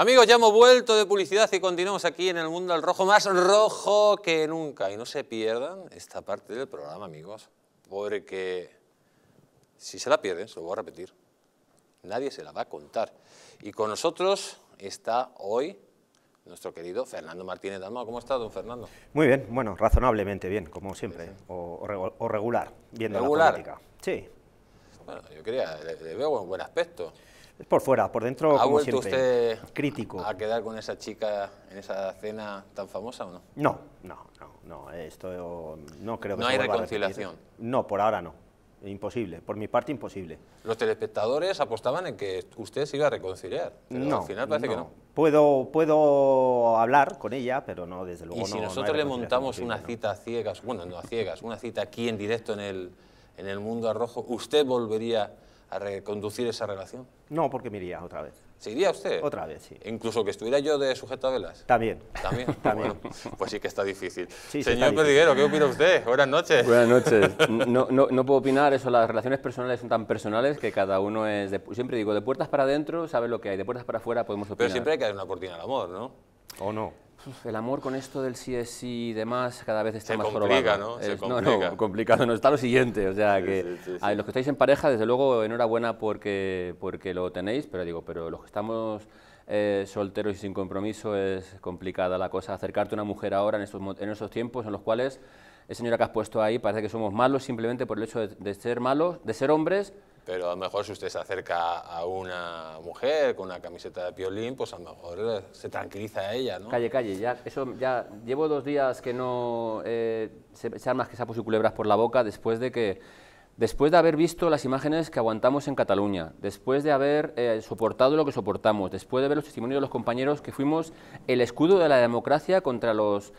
Amigos, ya hemos vuelto de publicidad y continuamos aquí en el mundo al rojo, más rojo que nunca. Y no se pierdan esta parte del programa, amigos, porque si se la pierden, se lo voy a repetir, nadie se la va a contar. Y con nosotros está hoy nuestro querido Fernando Martínez Dalmao. ¿Cómo está, don Fernando? Muy bien, bueno, razonablemente bien, como siempre, O, regular, bien regular. la política. Sí. Bueno, yo quería, le veo un buen aspecto. Es por fuera, por dentro, ¿Ha vuelto usted crítico. a quedar con esa chica en esa cena tan famosa o no? No, no, no, no esto no creo que No hay reconciliación. No, por ahora no. Imposible, por mi parte imposible. Los telespectadores apostaban en que usted se iba a reconciliar, no, al final parece que no. Puedo, puedo hablar con ella, pero no, desde luego no. si nosotros le montamos una cita a ciegas, bueno, no a ciegas, una cita aquí en directo en el, en el Mundo Arrojo, ¿usted volvería a reconducir esa relación? No, porque me iría otra vez. ¿Se iría usted? Otra vez, sí. Incluso que estuviera yo de sujeto velas? También. También. También. pues sí que está difícil. Señor Perdiguero, ¿qué opina usted? Buenas noches. Buenas noches. No, no, puedo opinar, eso, las relaciones personales son tan personales que cada uno es, siempre digo, de puertas para adentro, sabe lo que hay, de puertas para afuera podemos opinar. Pero siempre hay que dar una cortina al amor, ¿no? ¿O no? el amor con esto del sí es sí y demás cada vez está más complicado, ¿no? Se complica. No, no, complicado no está lo siguiente, o sea que los que estáis en pareja, desde luego, enhorabuena porque, porque lo tenéis, pero digo, pero los que estamos eh, solteros y sin compromiso es complicada la cosa, acercarte a una mujer ahora en estos, en esos tiempos en los cuales, esa eh, señora que has puesto ahí, parece que somos malos simplemente por el hecho de, de ser malos, de ser hombres, pero a lo mejor si usted se acerca a una mujer con una camiseta de piolín, pues a lo mejor eh, se tranquiliza a ella, ¿no? Calle, calle, ya, eso ya llevo dos días que no eh, se, armas que sapos y culebras por la boca después de que después de haber visto las imágenes que aguantamos en Cataluña, después de haber eh, soportado lo que soportamos, después de ver los testimonios de los compañeros que fuimos el escudo de la democracia contra los,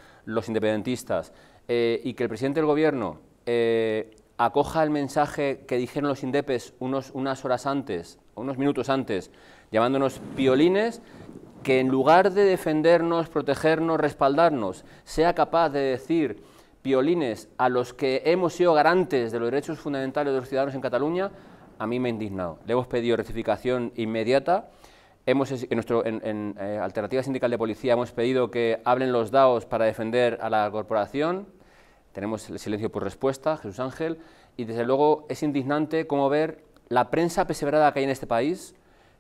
independentistas y que el presidente del gobierno acoja el mensaje que dijeron los indepes unos, unas horas antes, unos minutos antes, llamándonos piolines, que en lugar de defendernos, protegernos, respaldarnos, sea capaz de decir piolines a los que hemos sido garantes de los derechos fundamentales de los ciudadanos en Cataluña, a mí me ha indignado. Le hemos pedido rectificación inmediata. Hemos, en, nuestro, en, eh, Alternativa Sindical de Policía hemos pedido que hablen los DAOs para defender a la corporación, tenemos el silencio por respuesta, Jesús Ángel, y desde luego es indignante cómo ver la prensa perseverada que hay en este país.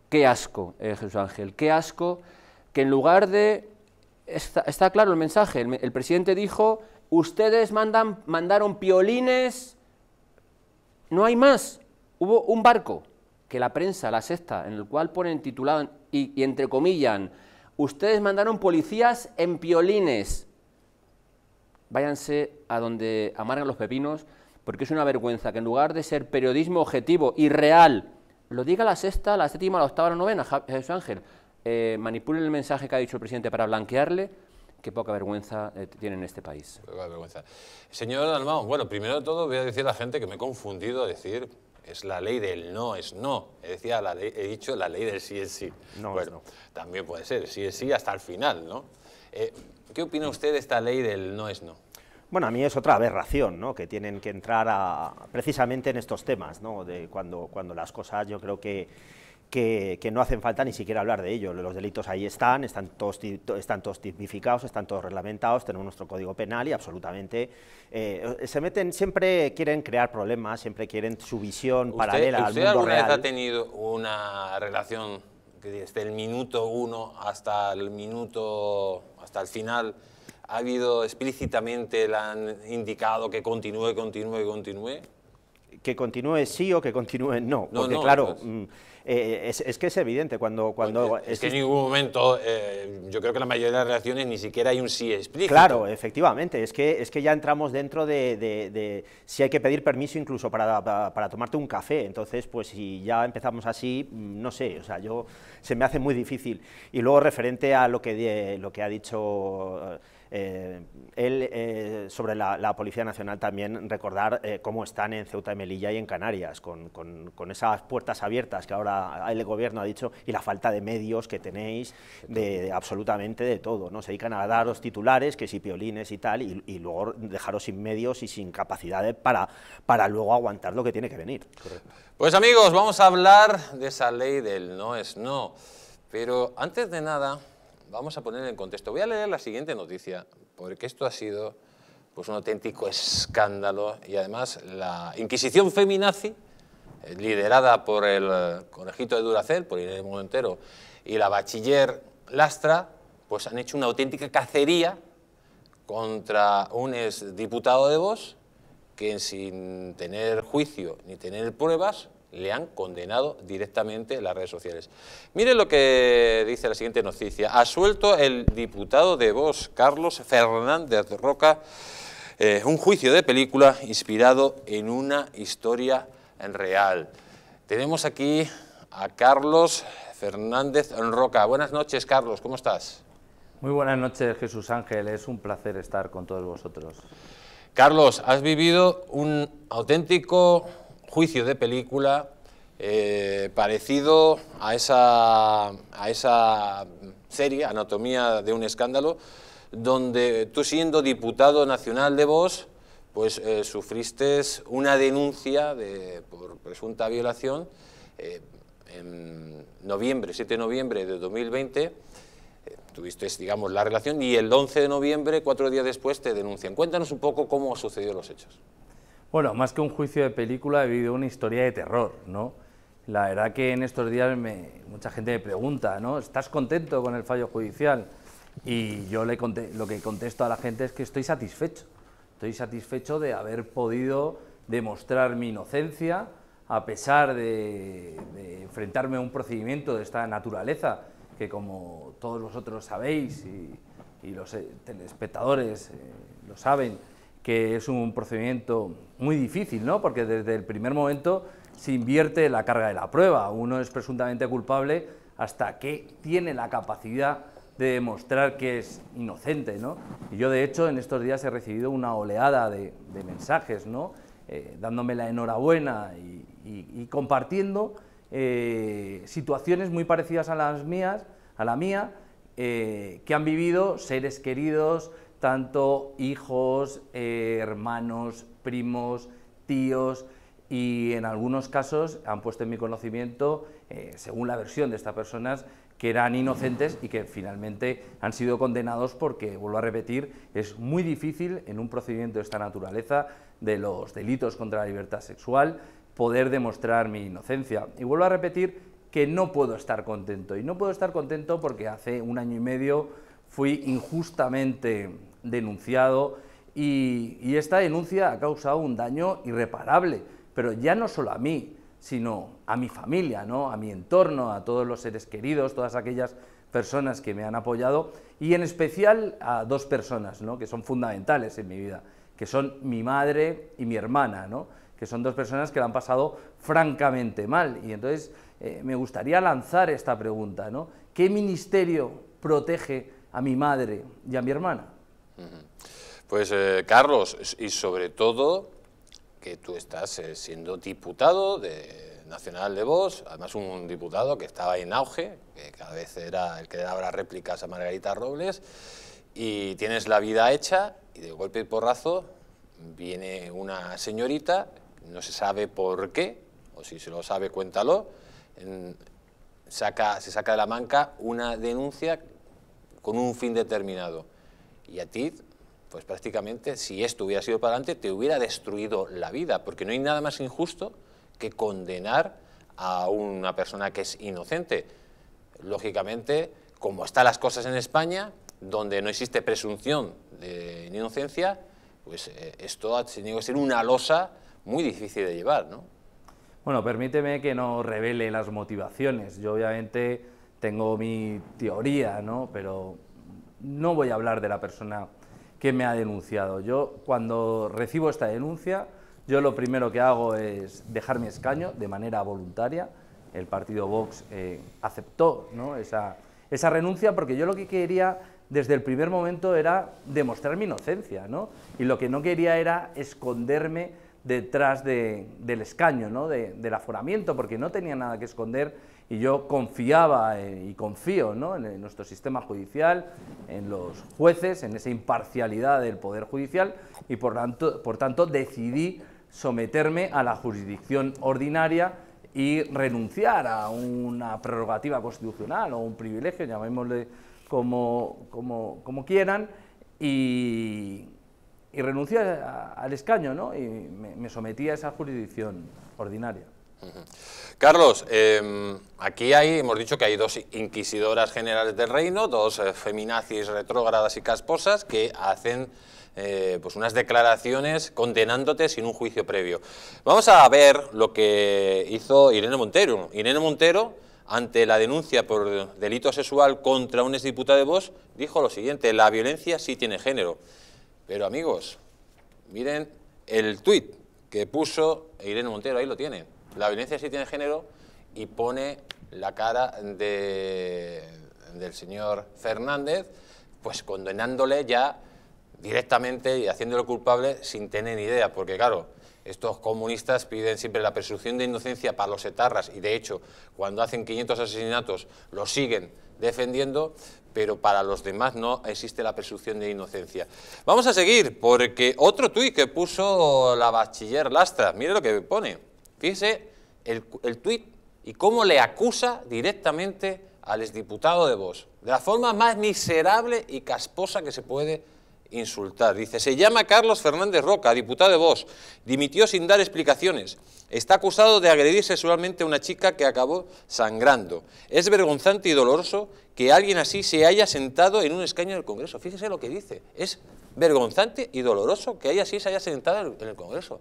Qué asco, eh, Jesús Ángel, qué asco que en lugar de... Está, claro el mensaje, el, presidente dijo, ustedes mandan, mandaron piolines, no hay más. Hubo un barco que la prensa, la sexta, en el cual ponen titulado y, entre comillas: ustedes mandaron policías en piolines váyanse a donde amargan los pepinos, porque es una vergüenza que en lugar de ser periodismo objetivo y real, lo diga la sexta, la séptima, la octava, la novena, Jesús Ángel, eh, manipulen el mensaje que ha dicho el presidente para blanquearle, qué poca vergüenza tienen eh, tiene en este país. Señor Dalmao, bueno, primero de todo voy a decir a la gente que me he confundido a decir es la ley del no es no. He, dicho la ley del sí es sí. No, bueno, también puede ser, sí es sí hasta el final, ¿no? Eh, ¿Qué opina usted de esta ley del no es no? Bueno, a mí es otra aberración, ¿no? Que tienen que entrar a, precisamente en estos temas, ¿no? De cuando, cuando las cosas yo creo que, que, no hacen falta ni siquiera hablar de ello. Los delitos ahí están, están todos, están todos tipificados, están todos reglamentados, tenemos nuestro código penal y absolutamente eh, se meten, siempre quieren crear problemas, siempre quieren su visión paralela al mundo vez ha tenido una relación desde el minuto uno hasta el minuto, hasta el final, ha habido explícitamente, le han indicado que continúe, continúe, continúe que continúe sí o que continúe no. porque claro, pues. mm, eh, es, que es evidente cuando... cuando es, que en ningún momento, eh, yo creo que la mayoría de las relaciones ni siquiera hay un sí explícito. Claro, efectivamente, es que, es que ya entramos dentro de, si hay que pedir permiso incluso para, tomarte un café, entonces pues si ya empezamos así, mm, no sé, o sea, yo se me hace muy difícil. Y luego referente a lo que, lo que ha dicho... Eh, eh, él, eh, sobre la, Policía Nacional también recordar eh, cómo están en Ceuta y Melilla y en Canarias, con, con, con, esas puertas abiertas que ahora el gobierno ha dicho y la falta de medios que tenéis, de, absolutamente de todo. ¿no? Se dedican a daros titulares, que si piolines y tal, y, luego dejaros sin medios y sin capacidades para, para luego aguantar lo que tiene que venir. Pues amigos, vamos a hablar de esa ley del no es no. Pero antes de nada, vamos a poner en contexto. Voy a leer la siguiente noticia, porque esto ha sido pues, un auténtico escándalo y además la Inquisición feminazi, eh, liderada por el conejito de Duracel, por Irene entero y la bachiller Lastra, pues han hecho una auténtica cacería contra un exdiputado de vos que sin tener juicio ni tener pruebas, le han condenado directamente las redes sociales. Mire lo que dice la siguiente noticia. Ha suelto el diputado de Vox, Carlos Fernández Roca, eh, un juicio de película inspirado en una historia real. Tenemos aquí a Carlos Fernández Roca. Buenas noches, Carlos, ¿cómo estás? Muy buenas noches, Jesús Ángel. Es un placer estar con todos vosotros. Carlos, has vivido un auténtico juicio de película eh, parecido a esa, a esa serie, Anatomía de un escándalo, donde tú siendo diputado nacional de Vos, pues eh, sufriste una denuncia por presunta violación eh, en noviembre, 7 de noviembre de 2020, tuviste, digamos, la relación y el 11 de noviembre, cuatro días después, te denuncian. Cuéntanos un poco cómo sucedió los hechos. Bueno, más que un juicio de película, he vivido una historia de terror, ¿no? La verdad que en estos días mucha gente me pregunta, ¿no? ¿Estás contento con el fallo judicial? Y yo le conté, lo que contesto a la gente es que estoy satisfecho. Estoy satisfecho de haber podido demostrar mi inocencia a pesar de, enfrentarme a un procedimiento de esta naturaleza que como todos vosotros sabéis y, los eh, telespectadores eh, lo saben, que es un procedimiento muy difícil, ¿no? Porque desde el primer momento se invierte la carga de la prueba. Uno es presuntamente culpable hasta que tiene la capacidad de demostrar que es inocente, ¿no? Y yo, de hecho, en estos días he recibido una oleada de, mensajes, ¿no? Eh, dándome la enhorabuena y, compartiendo eh, situaciones muy parecidas a las mías, a la mía, eh, que han vivido seres queridos, tanto hijos, eh, hermanos, primos, tíos y en algunos casos han puesto en mi conocimiento, eh, según la versión de estas personas, que eran inocentes y que finalmente han sido condenados porque, vuelvo a repetir, es muy difícil en un procedimiento de esta naturaleza, de los delitos contra la libertad sexual, poder demostrar mi inocencia. Y vuelvo a repetir que no puedo estar contento. Y no puedo estar contento porque hace un año y medio fui injustamente denunciado y, esta denuncia ha causado un daño irreparable, pero ya no solo a mí, sino a mi familia, ¿no? a mi entorno, a todos los seres queridos, todas aquellas personas que me han apoyado y en especial a dos personas ¿no? que son fundamentales en mi vida, que son mi madre y mi hermana, ¿no? que son dos personas que la han pasado francamente mal. Y entonces eh, me gustaría lanzar esta pregunta, ¿qué ministerio protege a mi madre y a mi hermana? Pues eh, Carlos, y sobre todo que tú estás eh, siendo diputado de Nacional de voz además un diputado que estaba en auge, que cada vez era el que daba réplicas a Margarita Robles, y tienes la vida hecha y de golpe y porrazo viene una señorita, no se sabe por qué, o si se lo sabe cuéntalo, saca, se saca de la manca una denuncia con un fin determinado. Y a ti, pues prácticamente, si esto hubiera sido para adelante, te hubiera destruido la vida, porque no hay nada más injusto que condenar a una persona que es inocente. Lógicamente, como están las cosas en España, donde no existe presunción de inocencia, pues eh, esto ha tenido que ser una losa muy difícil de llevar, ¿no? Bueno, permíteme que no revele las motivaciones. Yo obviamente tengo mi teoría, ¿no? Pero no voy a hablar de la persona que me ha denunciado. Yo cuando recibo esta denuncia, yo lo primero que hago es dejar mi escaño de manera voluntaria. El partido Vox eh, aceptó esa, esa renuncia porque yo lo que quería desde el primer momento era demostrar mi inocencia, Y lo que no quería era esconderme detrás del escaño, ¿no? del aforamiento, porque no tenía nada que esconder y yo confiaba eh, y confío en, nuestro sistema judicial, en los jueces, en esa imparcialidad del Poder Judicial y por tanto, decidí someterme a la jurisdicción ordinaria y renunciar a una prerrogativa constitucional o un privilegio, llamémosle como, quieran, y, y renunciar al escaño, y me sometí a esa jurisdicción ordinaria. Carlos, em, aquí hay, hemos dicho que hay dos inquisidoras generales del reino, dos feminacis eh, feminazis retrógradas y casposas, que hacen eh, pues unas declaraciones condenándote sin un juicio previo. Vamos a ver lo que hizo Irene Montero. Irene Montero, ante la denuncia por delito sexual contra un exdiputado de Vox, dijo lo siguiente, la violencia sí tiene género. Pero amigos, miren el tuit que puso Irene Montero, ahí lo tienen la violencia sí tiene género y pone la cara de, del señor Fernández, pues condenándole ya directamente y haciéndolo culpable sin tener idea, porque claro, estos comunistas piden siempre la presunción de inocencia para los etarras y de hecho cuando hacen 500 asesinatos lo siguen defendiendo, pero para los demás no existe la presunción de inocencia. Vamos a seguir porque otro tuit que puso la bachiller Lastra, mire lo que pone. Fíjese el, el tuit y cómo le acusa directamente al exdiputado de Vox, de la forma más miserable y casposa que se puede insultar. Dice, se llama Carlos Fernández Roca, diputado de Vox, dimitió sin dar explicaciones. Está acusado de agredir sexualmente a una chica que acabó sangrando. Es vergonzante y doloroso que alguien así se haya sentado en un escaño del Congreso. Fíjese lo que dice. Es vergonzante y doloroso que alguien así se haya sentado en el Congreso.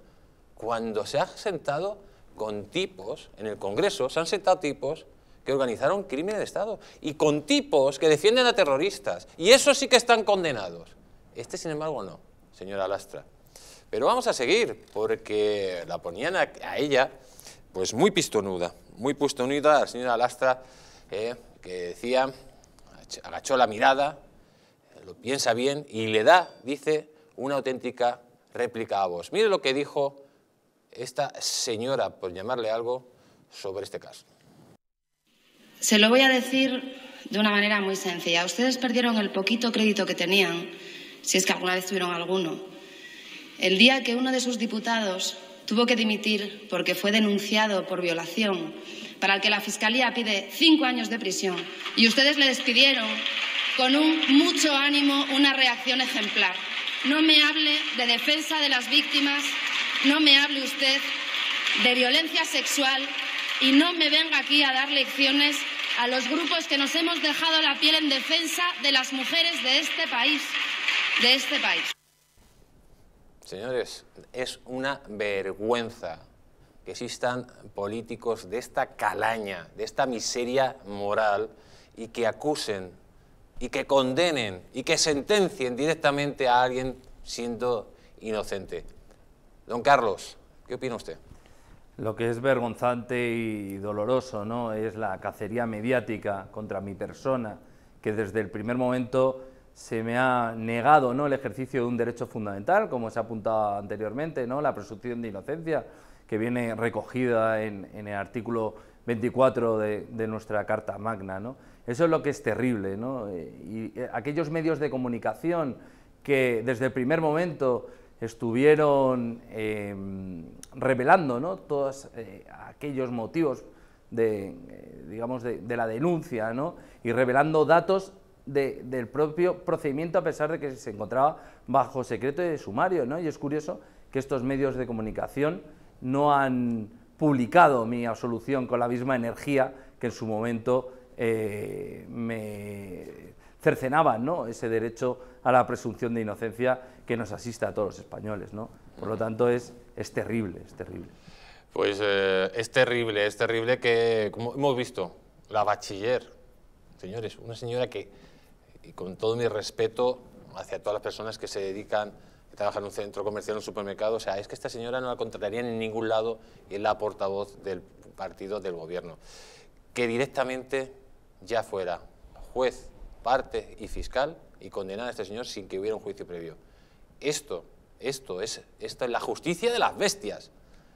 Cuando se ha sentado con tipos, en el Congreso se han sentado tipos que organizaron crímenes de Estado y con tipos que defienden a terroristas. Y esos sí que están condenados. Este, sin embargo, no, señora Lastra. Pero vamos a seguir, porque la ponían a, ella pues muy pistonuda, muy pistonuda la señora Lastra, eh, que decía, agachó la mirada, eh, lo piensa bien y le da, dice, una auténtica réplica a vos. Mire lo que dijo esta señora, por llamarle algo, sobre este caso? Se lo voy a decir de una manera muy sencilla. Ustedes perdieron el poquito crédito que tenían, si es que alguna vez tuvieron alguno. El día que uno de sus diputados tuvo que dimitir porque fue denunciado por violación, para el que la Fiscalía pide cinco años de prisión, y ustedes le despidieron con un mucho ánimo, una reacción ejemplar. No me hable de defensa de las víctimas no me hable usted de violencia sexual y no me venga aquí a dar lecciones a los grupos que nos hemos dejado la piel en defensa de las mujeres de este país, de este país. Señores, es una vergüenza que existan políticos de esta calaña, de esta miseria moral y que acusen y que condenen y que sentencien directamente a alguien siendo inocente. Don Carlos, ¿qué opina usted? Lo que es vergonzante y doloroso ¿no? es la cacería mediática contra mi persona, que desde el primer momento se me ha negado ¿no? el ejercicio de un derecho fundamental, como se ha apuntado anteriormente, ¿no? la presunción de inocencia, que viene recogida en, el artículo 24 de, nuestra Carta Magna. ¿no? Eso es lo que es terrible. ¿no? Eh, y eh, aquellos medios de comunicación que desde el primer momento estuvieron em, revelando ¿no? todos eh, aquellos motivos de, eh, digamos de, la denuncia y revelando datos del propio procedimiento a pesar de que se encontraba bajo secreto de sumario. ¿no? Y es curioso que estos medios de comunicación no han publicado mi absolución con la misma energía que en su momento eh, me cercenaban ¿no? ese derecho a la presunción de inocencia que nos asista a todos los españoles, ¿no? Por lo tanto, es, es terrible, es terrible. Pues eh, es terrible, es terrible que, como hemos visto, la bachiller, señores, una señora que, y con todo mi respeto hacia todas las personas que se dedican, que trabajan en un centro comercial, en un supermercado, o sea, es que esta señora no la contrataría en ningún lado y es la portavoz del partido del gobierno, que directamente ya fuera juez, parte y fiscal y condenar a este señor sin que hubiera un juicio previo. Esto, esto es, esto es la justicia de las bestias.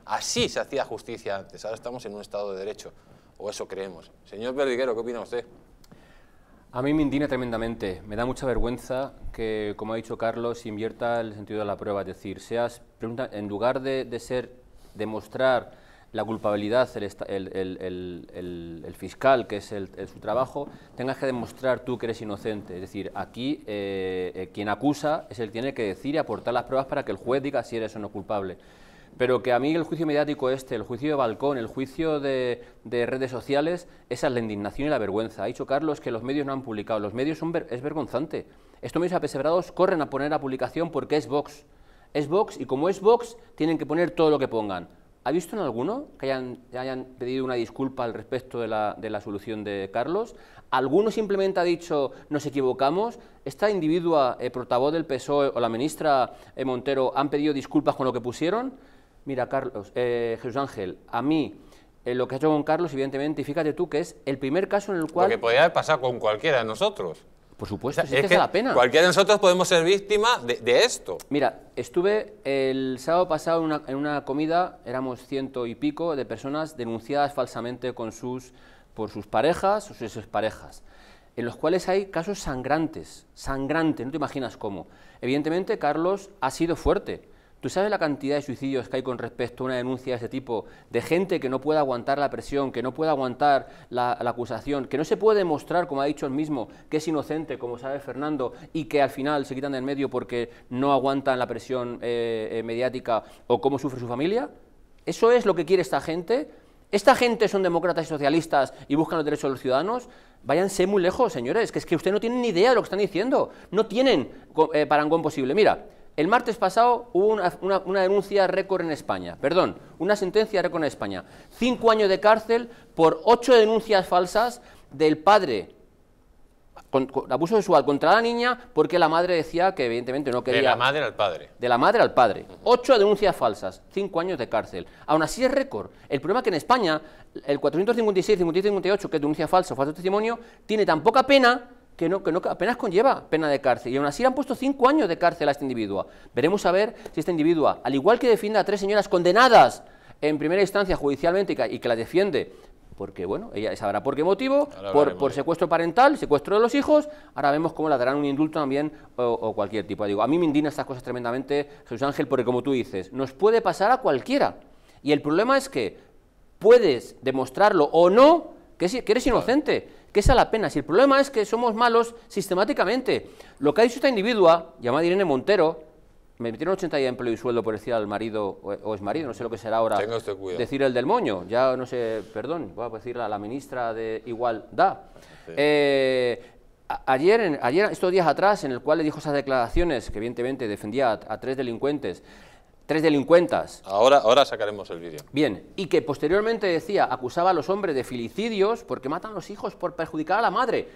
Así se hacía justicia antes. Ahora estamos en un Estado de Derecho, o eso creemos. Señor Verdiguero, ¿qué opina usted? A mí me indigna tremendamente. Me da mucha vergüenza que, como ha dicho Carlos, invierta el sentido de la prueba. Es decir, seas, en lugar de, de ser, demostrar la culpabilidad, el, fiscal, que es su trabajo, tengas que demostrar tú que eres inocente. Es decir, aquí eh, eh, quien acusa es el que tiene que decir y aportar las pruebas para que el juez diga si eres o no culpable pero que a mí el juicio mediático este, el juicio de balcón, el juicio de, redes sociales, esa es la indignación y la vergüenza. Ha dicho Carlos que los medios no han publicado, los medios son es vergonzante. Estos medios apesebrados corren a poner a publicación porque es Vox. Es Vox y como es Vox tienen que poner todo lo que pongan. ¿Ha visto en alguno que hayan, hayan pedido una disculpa al respecto de la, solución de Carlos? ¿Alguno simplemente ha dicho nos equivocamos? ¿Esta individua, eh, portavoz del PSOE o la ministra eh, Montero han pedido disculpas con lo que pusieron? Mira, Carlos, eh, Jesús Ángel, a mí eh, lo que ha hecho con Carlos, evidentemente, y fíjate tú que es el primer caso en el cual... Lo que podría haber pasado con cualquiera de nosotros. Por supuesto, es, que es la pena. Cualquiera de nosotros podemos ser víctima de, esto. Mira, estuve el sábado pasado en una, comida, éramos ciento y pico de personas denunciadas falsamente con sus, por sus parejas o sus exparejas, en los cuales hay casos sangrantes, sangrantes, no te imaginas cómo. Evidentemente, Carlos ha sido fuerte, ¿Tú sabes la cantidad de suicidios que hay con respecto a una denuncia de ese tipo? De gente que no puede aguantar la presión, que no puede aguantar la, acusación, que no se puede demostrar, como ha dicho él mismo, que es inocente, como sabe Fernando, y que al final se quitan del medio porque no aguantan la presión eh, eh, mediática o cómo sufre su familia? ¿Eso es lo que quiere esta gente? ¿Esta gente son demócratas y socialistas y buscan los derechos de los ciudadanos? Váyanse muy lejos, señores, que es que usted no tienen ni idea de lo que están diciendo. No tienen eh, parangón posible. Mira, el martes pasado hubo una, denuncia récord en España, perdón, una sentencia récord en España. Cinco años de cárcel por ocho denuncias falsas del padre con, abuso sexual contra la niña porque la madre decía que evidentemente no quería... De la madre al padre. De la madre al padre. Ocho denuncias falsas, cinco años de cárcel. Aún así es récord. El problema es que en España el 456, 57 58, que es denuncia falsa o falso testimonio, tiene tan poca pena que, no, que no, apenas conlleva pena de cárcel. Y aún así le han puesto cinco años de cárcel a esta individua. Veremos a ver si esta individua, al igual que defiende a tres señoras condenadas en primera instancia judicialmente y que, la defiende, porque bueno, ella sabrá por qué motivo, por, secuestro parental, secuestro de los hijos, ahora vemos cómo le darán un indulto también o, cualquier tipo. Digo, a mí me indignan estas cosas tremendamente, Jesús Ángel, porque como tú dices, nos puede pasar a cualquiera. Y el problema es que puedes demostrarlo o no que, eres inocente que a la pena. Si el problema es que somos malos sistemáticamente. Lo que ha dicho esta individua, llamada Irene Montero, me metieron 80 días de empleo y sueldo por decir al marido o es marido, no sé lo que será ahora decir el del moño, ya no sé, perdón, voy a decir a la ministra de Igualdad. Eh, ayer, ayer, estos días atrás, en el cual le dijo esas declaraciones que evidentemente defendía a tres delincuentes, tres delincuentas. Ahora, ahora sacaremos el vídeo. Bien, y que posteriormente decía, acusaba a los hombres de filicidios porque matan a los hijos por perjudicar a la madre.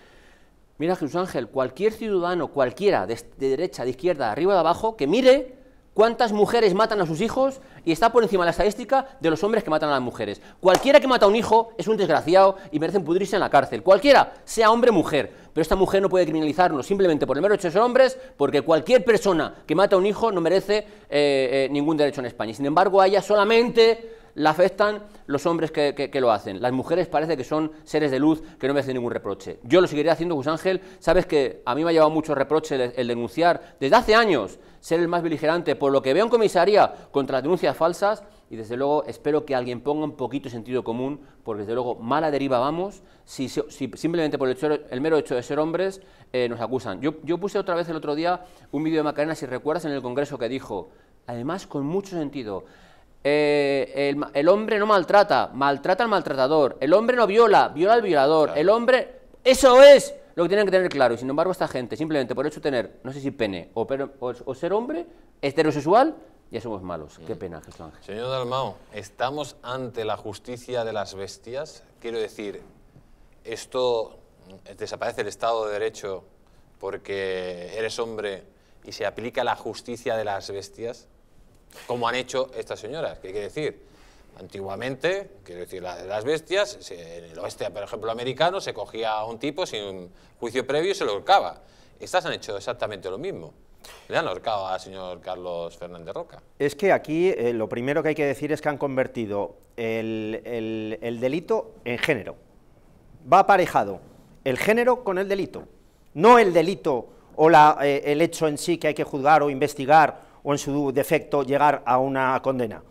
Mira, Jesús Ángel, cualquier ciudadano, cualquiera, de, derecha, de izquierda, arriba, de abajo, que mire cuántas mujeres matan a sus hijos y está por encima de la estadística de los hombres que matan a las mujeres. Cualquiera que mata a un hijo es un desgraciado y merecen pudrirse en la cárcel. Cualquiera, sea hombre o mujer. Pero esta mujer no puede criminalizarnos simplemente por el mero hecho de ser hombres, porque cualquier persona que mata a un hijo no merece eh, eh, ningún derecho en España. sin embargo, haya solamente la afectan los hombres que, lo hacen. Las mujeres parece que son seres de luz que no me hacen ningún reproche. Yo lo seguiré haciendo, Gus Ángel. Sabes que a mí me ha llevado mucho reproche el, denunciar desde hace años ser el más beligerante por lo que veo en comisaría contra denuncias falsas y desde luego espero que alguien ponga un poquito de sentido común, porque desde luego mala deriva vamos si, simplemente por el, mero hecho de ser hombres eh, nos acusan. Yo, yo, puse otra vez el otro día un vídeo de Macarena, si recuerdas, en el Congreso que dijo, además con mucho sentido, eh, el, hombre no maltrata, maltrata al maltratador. El hombre no viola, viola al violador. El hombre. Eso es lo que tienen que tener claro. Y sin embargo, esta gente, simplemente por hecho tener, no sé si pene o, ser hombre, heterosexual, ya somos malos. Qué mm. pena, Jesús Señor Dalmao, ¿estamos ante la justicia de las bestias? Quiero decir, esto desaparece el Estado de Derecho porque eres hombre y se aplica la justicia de las bestias como han hecho estas señoras, que hay que decir, antiguamente, quiero decir, las bestias, en el oeste, por ejemplo, americano, se cogía a un tipo sin juicio previo y se lo ahorcaba. Estas han hecho exactamente lo mismo. Le han ahorcado al señor Carlos Fernández Roca. Es que aquí eh, lo primero que hay que decir es que han convertido el, delito en género. Va aparejado el género con el delito. No el delito o eh, el hecho en sí que hay que juzgar o investigar o en su defecto llegar a una condena.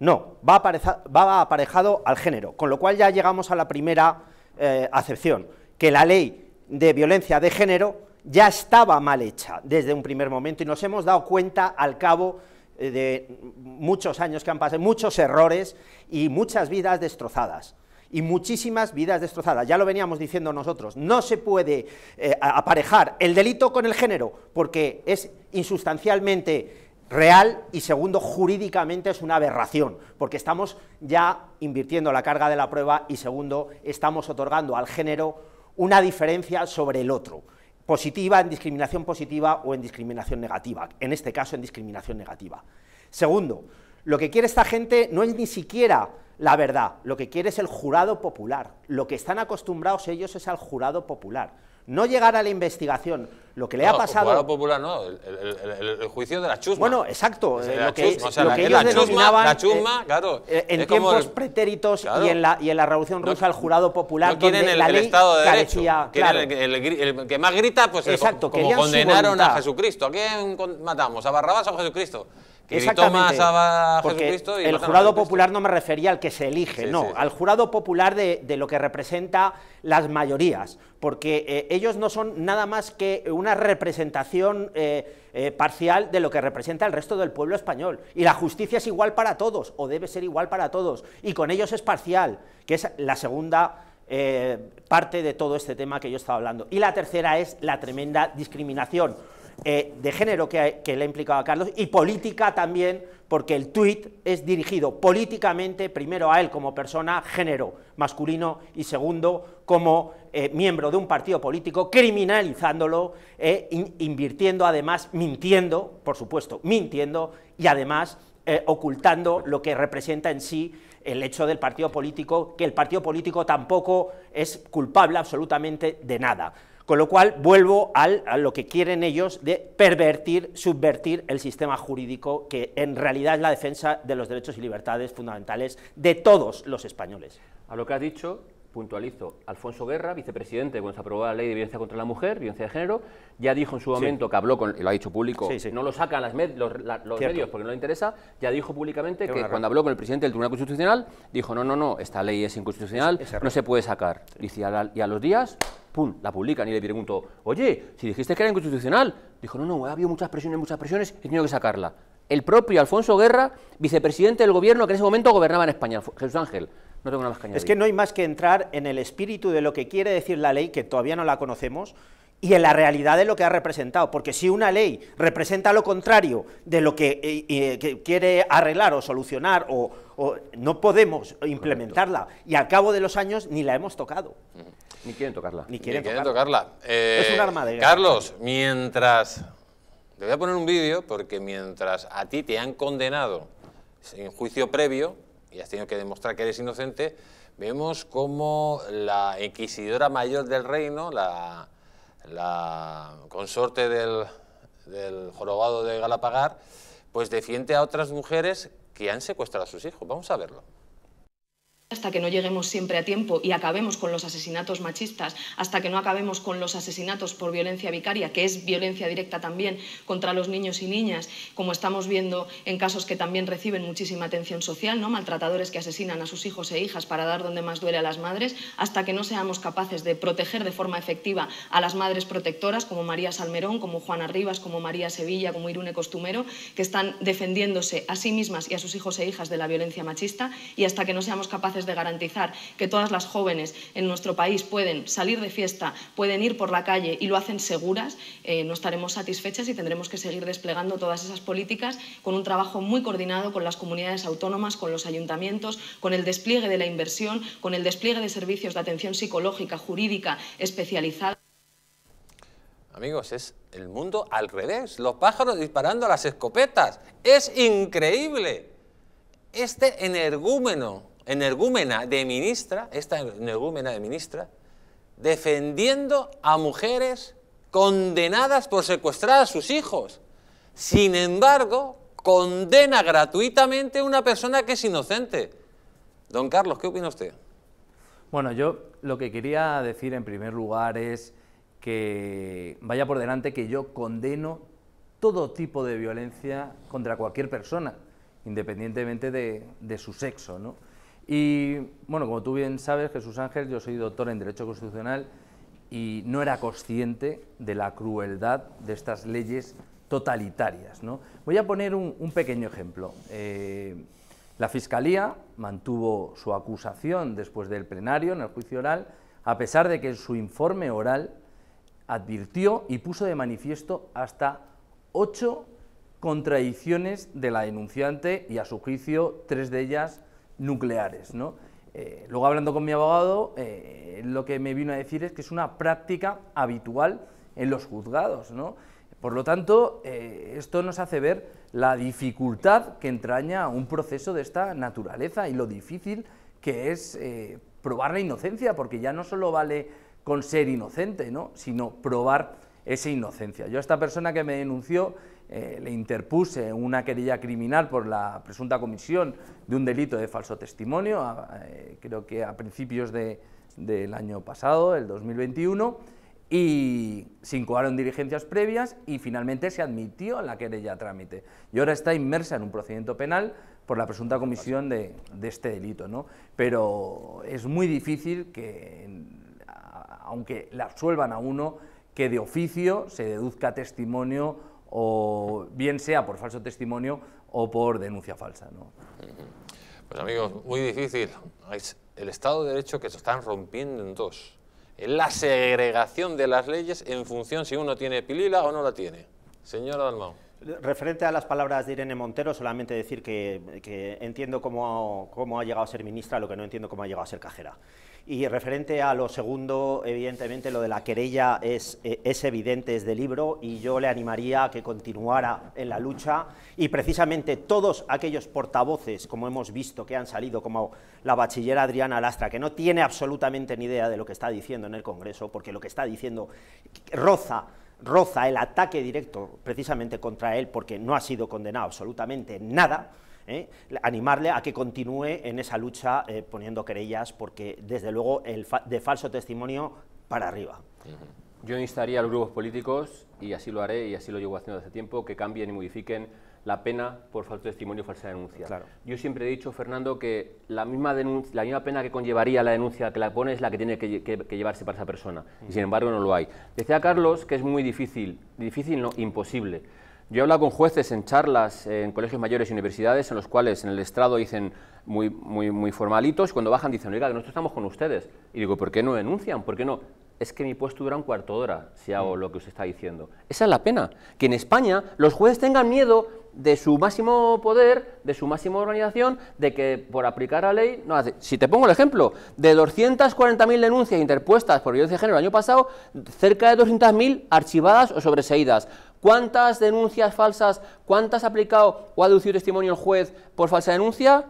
No, va, va aparejado al género, con lo cual ya llegamos a la primera eh, acepción, que la ley de violencia de género ya estaba mal hecha desde un primer momento y nos hemos dado cuenta al cabo eh, de muchos años que han pasado, muchos errores y muchas vidas destrozadas y muchísimas vidas destrozadas. Ya lo veníamos diciendo nosotros, no se puede eh, aparejar el delito con el género porque es insustancialmente real y segundo, jurídicamente es una aberración, porque estamos ya invirtiendo la carga de la prueba y segundo, estamos otorgando al género una diferencia sobre el otro, positiva en discriminación positiva o en discriminación negativa, en este caso en discriminación negativa. Segundo, lo que quiere esta gente no es ni siquiera la verdad, lo que quiere es el jurado popular, lo que están acostumbrados ellos es al jurado popular, no llegar a la investigación, lo que le ha pues, pasado... popular no, el, juicio de la chusma. Bueno, exacto, eh, lo que, lo que ellos la La eh, chusma, claro. Eh, en tiempos pretéritos y, en la, y en la Revolución Rusa, el jurado popular... quieren donde la ley el Estado de carecía, claro. el, que más grita, pues exacto, como condenaron a Jesucristo. ¿A quién matamos? ¿A Barrabás o a Jesucristo? Exactamente, porque el jurado popular no me refería al que se elige, no, al jurado popular de, lo que representa las mayorías, porque eh, ellos no son nada más que una representación eh, eh, parcial de lo que representa el resto del pueblo español. Y la justicia es igual para todos, o debe ser igual para todos, y con ellos es parcial, que es la segunda... parte de todo este tema que yo estaba hablando. Y la tercera es la tremenda discriminación eh, de género que, le ha implicado a Carlos y política también, porque el tuit es dirigido políticamente primero a él como persona, género masculino, y segundo como eh, miembro de un partido político, criminalizándolo, e invirtiendo además, mintiendo, por supuesto, mintiendo y además ocultando lo que representa en sí el hecho del partido político, que el partido político tampoco es culpable absolutamente de nada. Con lo cual vuelvo al, a lo que quieren ellos de pervertir, subvertir el sistema jurídico que en realidad es la defensa de los derechos y libertades fundamentales de todos los españoles. A lo que ha dicho, puntualizo, Alfonso Guerra, vicepresidente, cuando se aprobó la ley de violencia contra la mujer, violencia de género, ya dijo en su momento que habló con, lo ha dicho público, no lo sacan las los, medios porque no le interesa, ya dijo públicamente que cuando habló con el presidente del Tribunal Constitucional, dijo, no, no, no, esta ley es inconstitucional, no se puede sacar. y, a, los días, pum, la publican y le pregunto, oye, si dijiste que era inconstitucional, dijo, no, no, ha habido muchas presiones, muchas presiones, he tenido que sacarla. El propio Alfonso Guerra, vicepresidente del gobierno que en ese momento gobernaba en España, Jesús Ángel, no tengo Es que no hay más que entrar en el espíritu de lo que quiere decir la ley, que todavía no la conocemos, y en la realidad de lo que ha representado, porque si una ley representa lo contrario de lo que, eh, eh, quiere arreglar o solucionar, o, no podemos implementarla, y al cabo de los años ni la hemos tocado. Mm. Ni quieren tocarla. Ni quieren, tocarla. Eh, de... Carlos, mientras... Te voy a poner un vídeo porque mientras a ti te han condenado sin juicio previo, y has tenido que demostrar que eres inocente, vemos como la inquisidora mayor del reino, la, la consorte del, del, jorobado de Galapagar, pues defiende a otras mujeres que han secuestrado a sus hijos. Vamos a verlo hasta que no lleguemos siempre a tiempo y acabemos con los asesinatos machistas, hasta que no acabemos con los asesinatos por violencia vicaria, que es violencia directa también contra los niños y niñas, como estamos viendo en casos que también reciben muchísima atención social, ¿no? maltratadores que asesinan a sus hijos e hijas para dar donde más duele a las madres, hasta que no seamos capaces de proteger de forma efectiva a las madres protectoras, como María Salmerón, como Juana Rivas, como María Sevilla, como Irune Costumero, que están defendiéndose a sí mismas y a sus hijos e hijas de la violencia machista, y hasta que no seamos capaces de garantizar que todas las jóvenes en nuestro país pueden salir de fiesta, pueden ir por la calle y lo hacen seguras, eh, no estaremos satisfechas y tendremos que seguir desplegando todas esas políticas con un trabajo muy coordinado con las comunidades autónomas, con los ayuntamientos, con el despliegue de la inversión, con el despliegue de servicios de atención psicológica, jurídica, especializada. Amigos, es el mundo al revés, los pájaros disparando a las escopetas. Es increíble. Este energúmeno energúmena de ministra, esta energúmena de ministra, defendiendo a mujeres condenadas por secuestrar a sus hijos. Sin embargo, condena gratuitamente a una persona que es inocente. Don Carlos, ¿qué opina usted? Bueno, yo lo que quería decir en primer lugar es que vaya por delante que yo condeno todo tipo de violencia contra cualquier persona, independientemente de, de su sexo, ¿no? Y bueno, como tú bien sabes, Jesús Ángel, yo soy doctor en Derecho Constitucional y no era consciente de la crueldad de estas leyes totalitarias. ¿no? Voy a poner un, pequeño ejemplo. Eh, la Fiscalía mantuvo su acusación después del plenario en el juicio oral, a pesar de que en su informe oral advirtió y puso de manifiesto hasta ocho contradicciones de la denunciante y a su juicio tres de ellas nucleares. ¿no? Eh, luego hablando con mi abogado, eh, lo que me vino a decir es que es una práctica habitual en los juzgados. ¿no? Por lo tanto, eh, esto nos hace ver la dificultad que entraña un proceso de esta naturaleza y lo difícil que es probar la inocencia, porque ya no solo vale con ser inocente, sino probar esa inocencia. Yo a esta persona que me denunció eh, le interpuse una querella criminal por la presunta comisión de un delito de falso testimonio, eh, creo que a principios del año pasado, el 2021, y se incoaron diligencias previas y finalmente se admitió la querella a trámite. Y ahora está inmersa en un procedimiento penal por la presunta comisión de, de este delito. ¿no? Pero es muy difícil que, aunque la absuelvan a uno, que de oficio se deduzca testimonio o bien sea por falso testimonio o por denuncia falsa. ¿no? Pues amigos, muy difícil. Es el Estado de Derecho que se están rompiendo en dos. La segregación de las leyes en función si uno tiene pilila o no la tiene. Señora Dalmau. Referente a las palabras de Irene Montero, solamente decir que, entiendo cómo, ha llegado a ser ministra, lo que no entiendo cómo ha llegado a ser cajera. Y referente a lo segundo, evidentemente lo de la querella es, eh, es evidente, es de libro, y yo le animaría a que continuara en la lucha y precisamente todos aquellos portavoces, como hemos visto, que han salido, como la bachillera Adriana Lastra, que no tiene absolutamente ni idea de lo que está diciendo en el Congreso, porque lo que está diciendo roza el ataque directo precisamente contra él porque no ha sido condenado absolutamente nada, ¿eh? animarle a que continúe en esa lucha eh, poniendo querellas, porque desde luego el de falso testimonio para arriba. Yo instaría a los grupos políticos, y así lo haré y así lo llevo haciendo desde hace tiempo, que cambien y modifiquen la pena por falso testimonio o falsa denuncia. Yo siempre he dicho, Fernando, que la misma, la misma pena que conllevaría la denuncia que la pone es la que tiene que, llevarse para esa persona. Y sin embargo no lo hay. Decía Carlos que es muy difícil, difícil no, imposible yo he hablado con jueces en charlas eh, en colegios mayores y universidades en los cuales en el estrado dicen muy, muy, muy formalitos, cuando bajan dicen, oiga, que nosotros estamos con ustedes. Y digo, ¿por qué no denuncian? ¿Por qué no? Es que mi puesto dura un cuarto de hora si mm. hago lo que usted está diciendo. Esa es la pena, que en España los jueces tengan miedo de su máximo poder, de su máxima organización, de que por aplicar la ley... No hace. Si te pongo el ejemplo, de 240.000 denuncias interpuestas por violencia de género el año pasado, cerca de 200.000 archivadas o sobreseídas. ¿Cuántas denuncias falsas, cuántas ha aplicado o ha deducido testimonio el juez por falsa denuncia?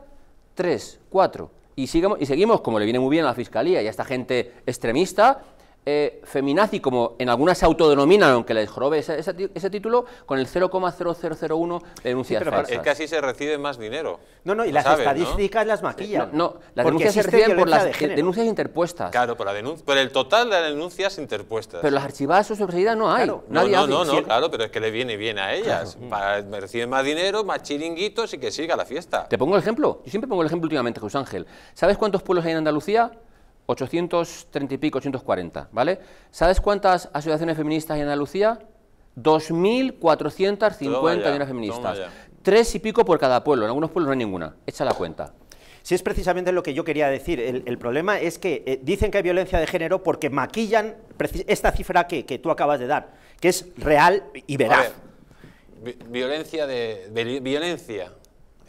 Tres, cuatro. Y, sigamos, y seguimos, como le viene muy bien a la Fiscalía y a esta gente extremista, eh, feminazi, como en algunas se autodenominan, aunque les jorobe ese, título, con el 0,0001 denuncias Es que así se recibe más dinero. No, no, y las estadísticas las maquillan. No, las denuncias se reciben por las denuncias interpuestas. Claro, por, la por, el total de denuncias interpuestas. Pero las archivadas o sobreseídas no hay. no, no, no, claro, pero es que le viene bien a ellas. Mm. reciben más dinero, más chiringuitos y que siga la fiesta. Te pongo el ejemplo. Yo siempre pongo el ejemplo últimamente, José Ángel. ¿Sabes cuántos pueblos hay en Andalucía? 830 y pico, 840, ¿vale? ¿Sabes cuántas asociaciones feministas hay en Andalucía? 2.450 asociaciones feministas. Tres y pico por cada pueblo, en algunos pueblos no hay ninguna. Echa la cuenta. Si es precisamente lo que yo quería decir, el, problema es que eh, dicen que hay violencia de género porque maquillan esta cifra que, tú acabas de dar, que es real y veraz. Violencia de violencia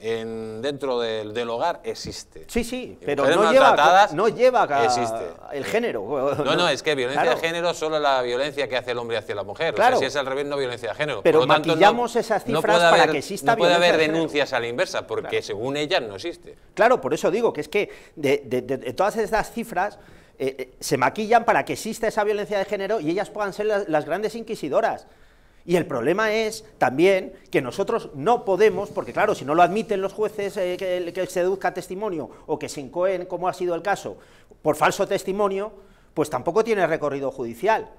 en, dentro del, del, hogar existe. Sí, sí, pero no lleva, no lleva existe. el género. No, no, es que violencia de género solo la violencia que hace el hombre hacia la mujer. Claro. si es al revés, no violencia de género. Pero maquillamos esas cifras para que exista No puede haber denuncias a la inversa, porque según ellas no existe. Claro, por eso digo que es que de, de, todas esas cifras... Eh, eh, se maquillan para que exista esa violencia de género y ellas puedan ser las grandes inquisidoras. Y el problema es también que nosotros no podemos, porque claro, si no lo admiten los jueces eh, que, se deduzca testimonio o que se incoen, como ha sido el caso, por falso testimonio, pues tampoco tiene recorrido judicial.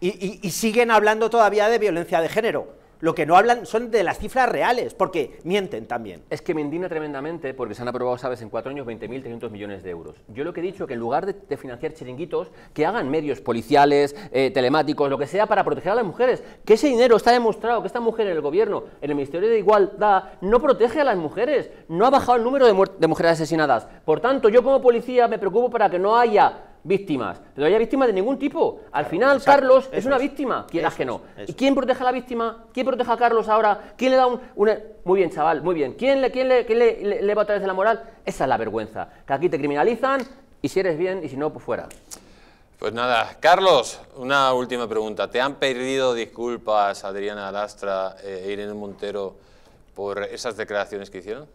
y siguen hablando todavía de violencia de género. Lo que no hablan son de las cifras reales, porque mienten también. Es que me indigna tremendamente porque se han aprobado, sabes, en cuatro años 20.300 millones de euros. Yo lo que he dicho es que en lugar de, financiar chiringuitos, que hagan medios policiales, eh, telemáticos, lo que sea, para proteger a las mujeres. Que ese dinero está demostrado, que esta mujer en el gobierno, en el Ministerio de Igualdad, no protege a las mujeres, no ha bajado el número de mujeres asesinadas. Por tanto, yo como policía me preocupo para que no haya víctimas. Pero haya víctimas de ningún tipo. Al final, Carlos es una víctima, quieras que no. ¿Y quién protege a la víctima? ¿Quién protege a Carlos ahora? ¿Quién le da un, e-? Muy bien, chaval, muy bien. ¿Quién, le, quién, le, quién le, va a través de la moral? Esa es la vergüenza. Que aquí te criminalizan y si eres bien y si no, pues fuera. Pues nada, Carlos, una última pregunta. ¿Te han pedido disculpas Adriana Lastra e Irene Montero por esas declaraciones que hicieron?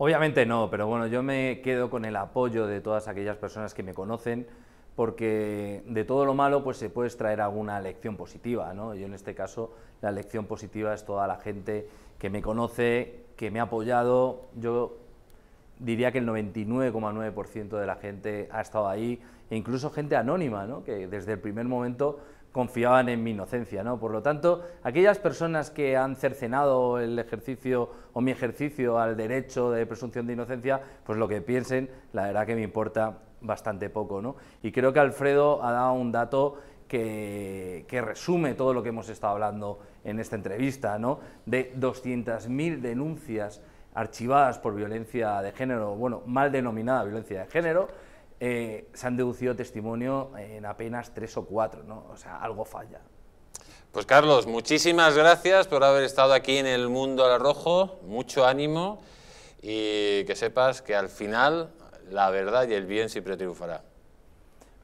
Obviamente no, pero bueno, yo me quedo con el apoyo de todas aquellas personas que me conocen, porque de todo lo malo pues se puede extraer alguna lección positiva, ¿no? Yo en este caso la lección positiva es toda la gente que me conoce, que me ha apoyado, yo diría que el 99,9% de la gente ha estado ahí, e incluso gente anónima, ¿no? que desde el primer momento confiaban en mi inocencia. Por lo tanto, aquellas personas que han cercenado el ejercicio o mi ejercicio al derecho de presunción de inocencia, pues lo que piensen, la verdad que me importa bastante poco. Y creo que Alfredo ha dado un dato que, resume todo lo que hemos estado hablando en esta entrevista, ¿no? de 200.000 denuncias archivadas por violencia de género, bueno, mal denominada violencia de género, eh, se han deducido testimonio en apenas tres o cuatro, ¿no? O sea, algo falla. Pues Carlos, muchísimas gracias por haber estado aquí en el Mundo al Rojo, mucho ánimo y que sepas que al final la verdad y el bien siempre triunfará.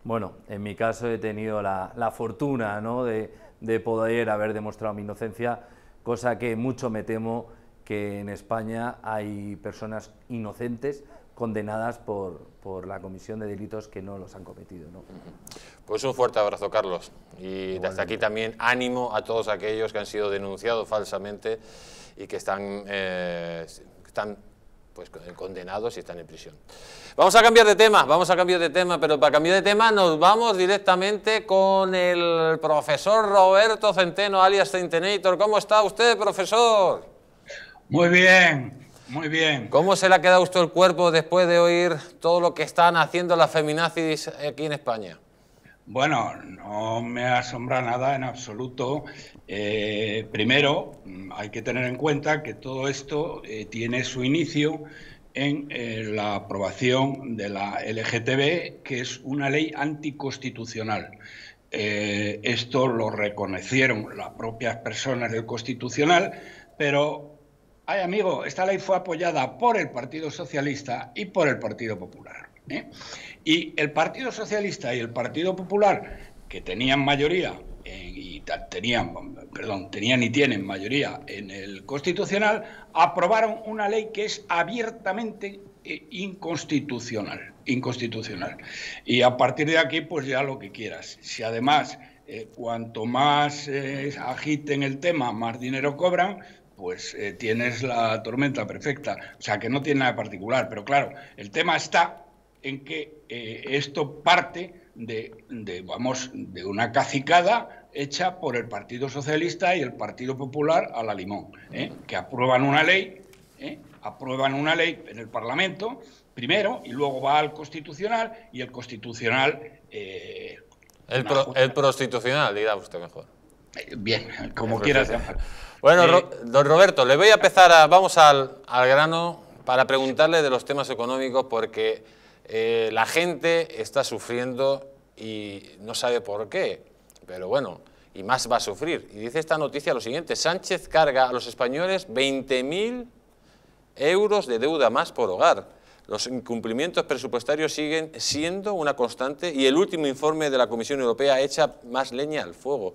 Bueno, en mi caso he tenido la, fortuna ¿no? de poder haber demostrado mi inocencia, cosa que mucho me temo que en España hay personas inocentes condenadas por, por, la comisión de delitos que no los han cometido. ¿no? Pues un fuerte abrazo, Carlos. Y desde aquí también ánimo a todos aquellos que han sido denunciados falsamente y que están, eh, están pues condenados y están en prisión. Vamos a cambiar de tema, vamos a cambiar de tema, pero para cambiar de tema nos vamos directamente con el profesor Roberto Centeno, alias Centenator. ¿Cómo está usted, profesor? Muy bien. Muy bien. ¿Cómo se le ha quedado usted el cuerpo después de oír todo lo que están haciendo las feminazis aquí en España? Bueno, no me asombra nada en absoluto. Eh, primero, hay que tener en cuenta que todo esto eh, tiene su inicio en eh, la aprobación de la LGTB, que es una ley anticonstitucional. esto lo reconocieron las propias personas del Constitucional, pero Ay, amigo, esta ley fue apoyada por el Partido Socialista y por el Partido Popular. ¿eh? Y el Partido Socialista y el Partido Popular, que tenían mayoría y tenían, perdón, tenían y tienen mayoría en el Constitucional, aprobaron una ley que es abiertamente eh, inconstitucional, inconstitucional. Y a partir de aquí, pues ya lo que quieras. Si además eh, cuanto más agiten el tema, más dinero cobran, pues eh, tienes la tormenta perfecta. O sea, que no tiene nada particular, pero claro, el tema está en que eh, esto parte de, vamos, de una cacicada hecha por el Partido Socialista y el Partido Popular a la limón, ¿eh? que aprueban una ley, aprueban una ley en el Parlamento primero y luego va al Constitucional y el Constitucional... el, pro, el prostitucional, dirá usted mejor. Bien, como quieras Bueno, eh, don Roberto, le voy a empezar a. Vamos al, grano para preguntarle de los temas económicos porque eh, la gente está sufriendo y no sabe por qué, pero bueno, y más va a sufrir. Y dice esta noticia lo siguiente, Sánchez carga a los españoles 20.000 euros de deuda más por hogar. Los incumplimientos presupuestarios siguen siendo una constante y el último informe de la Comisión Europea echa más leña al fuego.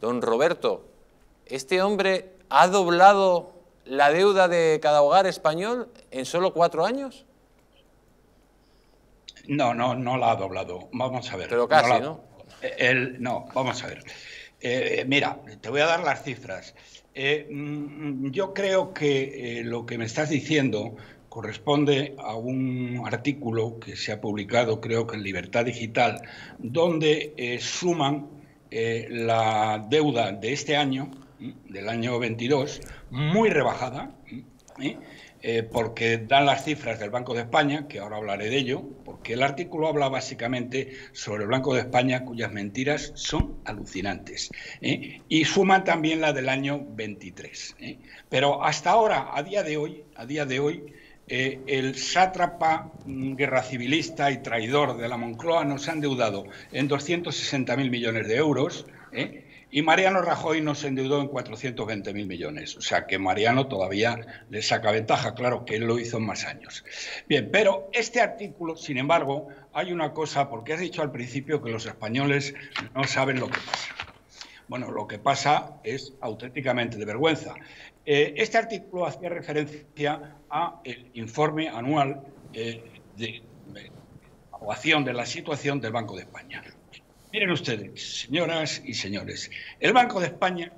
Don Roberto, este hombre ha doblado la deuda de cada hogar español en solo cuatro años. No, no, no la ha doblado. Vamos a ver. Pero casi, ¿no? Eh, ¿no? vamos a ver. Eh, eh, mira, te voy a dar las cifras. Mm, yo creo que lo que me estás diciendo corresponde a un artículo que se ha publicado, creo que en Libertad Digital, donde suman eh, la deuda de este año, del año 22, muy rebajada, ¿eh? Eh, porque dan las cifras del Banco de España, que ahora hablaré de ello, porque el artículo habla básicamente sobre el Banco de España, cuyas mentiras son alucinantes, y suman también la del año 23. Pero hasta ahora, a día de hoy, a día de hoy, eh, el sátrapa mm, guerra civilista y traidor de la Moncloa nos ha endeudado en 260.000 millones de euros ¿eh? y Mariano Rajoy nos endeudó en 420.000 millones. O sea que Mariano todavía le saca ventaja, claro que él lo hizo en más años. Bien, pero este artículo, sin embargo, hay una cosa, porque has dicho al principio que los españoles no saben lo que pasa. Bueno, lo que pasa es auténticamente de vergüenza. Eh, este artículo hacía referencia al informe anual eh, de, evaluación de la situación del Banco de España. Miren ustedes, señoras y señores, el Banco de España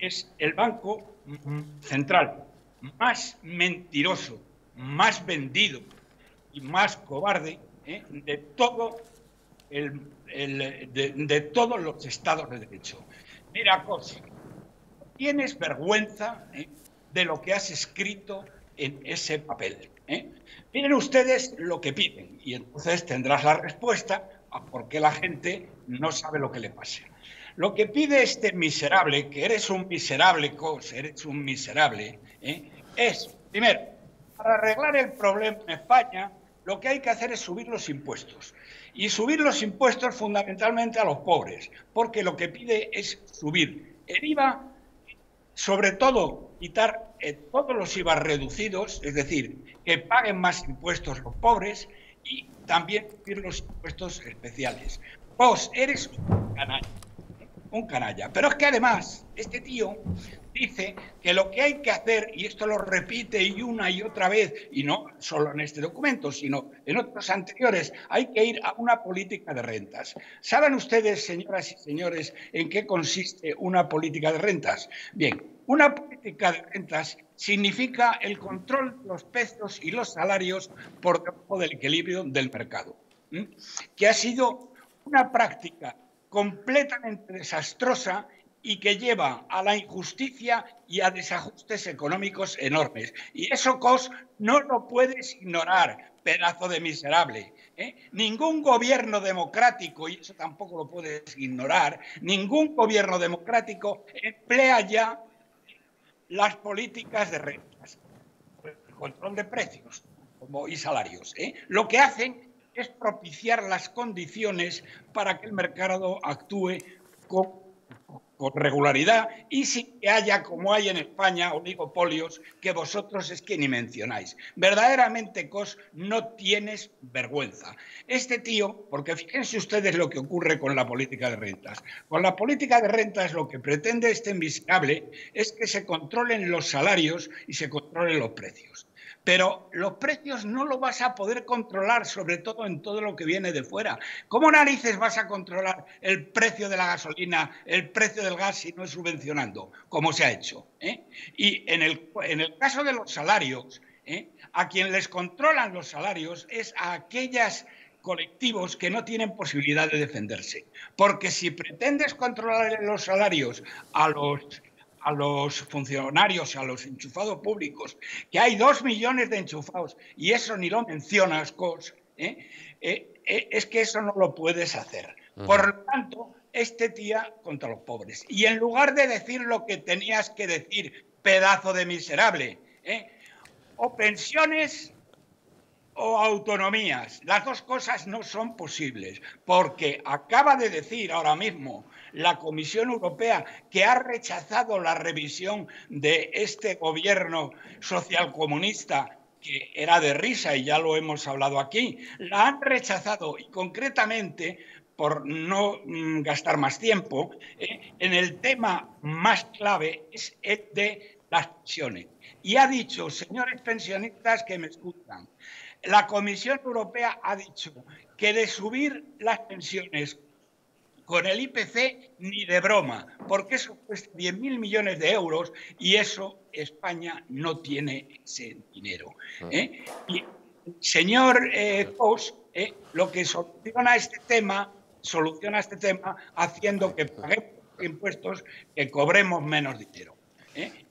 es el banco central más mentiroso, más vendido y más cobarde eh, de todos los estados de derecho. Mira, cosa, tienes vergüenza ¿eh? de lo que has escrito en ese papel. ¿eh? Miren ustedes lo que piden y entonces tendrás la respuesta a por qué la gente no sabe lo que le pasa. Lo que pide este miserable, que eres un miserable, eres un miserable, ¿eh? es, primero, para arreglar el problema en España, lo que hay que hacer es subir los impuestos. Y subir los impuestos fundamentalmente a los pobres, porque lo que pide es subir el IVA sobre todo quitar eh, todos los IVA reducidos, es decir, que paguen más impuestos los pobres y también los impuestos especiales. Vos eres un canal un canalla. Pero es que además, este tío dice que lo que hay que hacer, y esto lo repite y una y otra vez, y no solo en este documento, sino en otros anteriores, hay que ir a una política de rentas. ¿Saben ustedes, señoras y señores, en qué consiste una política de rentas? Bien, una política de rentas significa el control de los precios y los salarios por debajo del equilibrio del mercado, que ha sido una práctica completamente desastrosa y que lleva a la injusticia y a desajustes económicos enormes. Y eso, COS, no lo puedes ignorar, pedazo de miserable. ¿eh? Ningún gobierno democrático, y eso tampoco lo puedes ignorar, ningún gobierno democrático emplea ya las políticas de rentas, control de precios y salarios. ¿eh? Lo que hacen es propiciar las condiciones para que el mercado actúe con, regularidad y sin que haya, como hay en España, oligopolios que vosotros es que ni mencionáis. Verdaderamente, Cos, no tienes vergüenza. Este tío, porque fíjense ustedes lo que ocurre con la política de rentas. Con la política de rentas lo que pretende este invisible es que se controlen los salarios y se controlen los precios pero los precios no lo vas a poder controlar, sobre todo en todo lo que viene de fuera. ¿Cómo narices vas a controlar el precio de la gasolina, el precio del gas si no es subvencionando, como se ha hecho? Eh? Y en el, caso de los salarios, eh, a quien les controlan los salarios es a aquellos colectivos que no tienen posibilidad de defenderse. Porque si pretendes controlar los salarios a los a los funcionarios, a los enchufados públicos, que hay dos millones de enchufados y eso ni lo mencionas, Cos, ¿eh? Eh, eh, es que eso no lo puedes hacer. Por lo tanto, este tía contra los pobres. Y en lugar de decir lo que tenías que decir, pedazo de miserable, o pensiones o autonomías. Las dos cosas no son posibles, porque acaba de decir ahora mismo la Comisión Europea, que ha rechazado la revisión de este gobierno socialcomunista que era de risa y ya lo hemos hablado aquí, la han rechazado y concretamente, por no mm, gastar más tiempo, eh, en el tema más clave es el de las pensiones. Y ha dicho, señores pensionistas que me escuchan, la Comisión Europea ha dicho que de subir las pensiones con el IPC ni de broma, porque eso cuesta 10.000 millones de euros y eso España no tiene ese dinero. Ah. ¿eh? Y, señor eh, ¿eh? lo que soluciona este tema, soluciona este tema haciendo que paguemos impuestos, que cobremos menos dinero.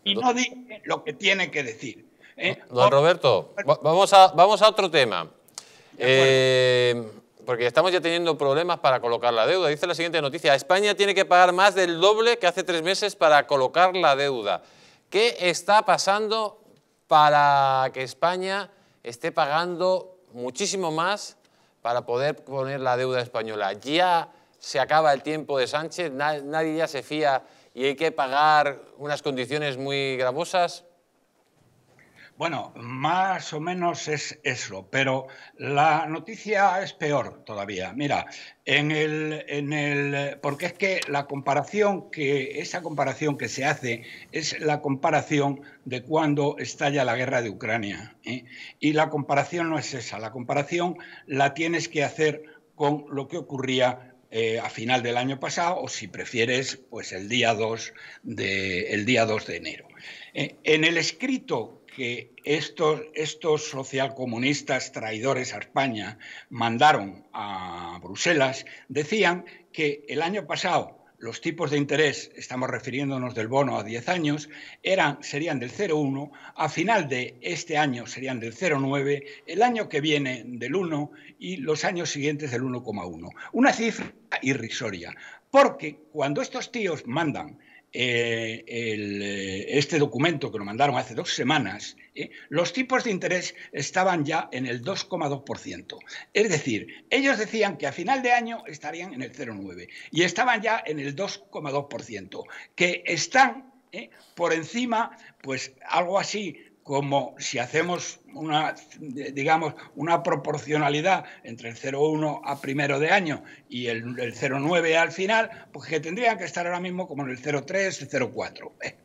Y no dice lo que tiene que decir. Don Roberto, vamos a, vamos a otro tema porque estamos ya teniendo problemas para colocar la deuda. Dice la siguiente noticia, España tiene que pagar más del doble que hace tres meses para colocar la deuda. ¿Qué está pasando para que España esté pagando muchísimo más para poder poner la deuda española? Ya se acaba el tiempo de Sánchez, nadie ya se fía y hay que pagar unas condiciones muy gravosas. Bueno, más o menos es eso, pero la noticia es peor todavía. Mira, en el, en el, porque es que la comparación que, esa comparación que se hace es la comparación de cuando estalla la guerra de Ucrania. ¿eh? Y la comparación no es esa, la comparación la tienes que hacer con lo que ocurría eh, a final del año pasado o si prefieres, pues el día 2 de, el día 2 de enero. Eh, en el escrito que estos, estos socialcomunistas traidores a España mandaron a Bruselas decían que el año pasado los tipos de interés, estamos refiriéndonos del bono a 10 años, eran, serían del 0,1, a final de este año serían del 0,9, el año que viene del 1 y los años siguientes del 1,1. Una cifra irrisoria, porque cuando estos tíos mandan eh, eh, este documento que nos mandaron hace dos semanas, ¿eh? los tipos de interés estaban ya en el 2,2%. Es decir, ellos decían que a final de año estarían en el 0,9% y estaban ya en el 2,2%, que están por encima, pues algo así como si hacemos una, digamos, una proporcionalidad entre el 0,1 a primero de año y el, 0,9 al final, pues que tendrían que estar ahora mismo como en el 0,3, el 0,4. Eh,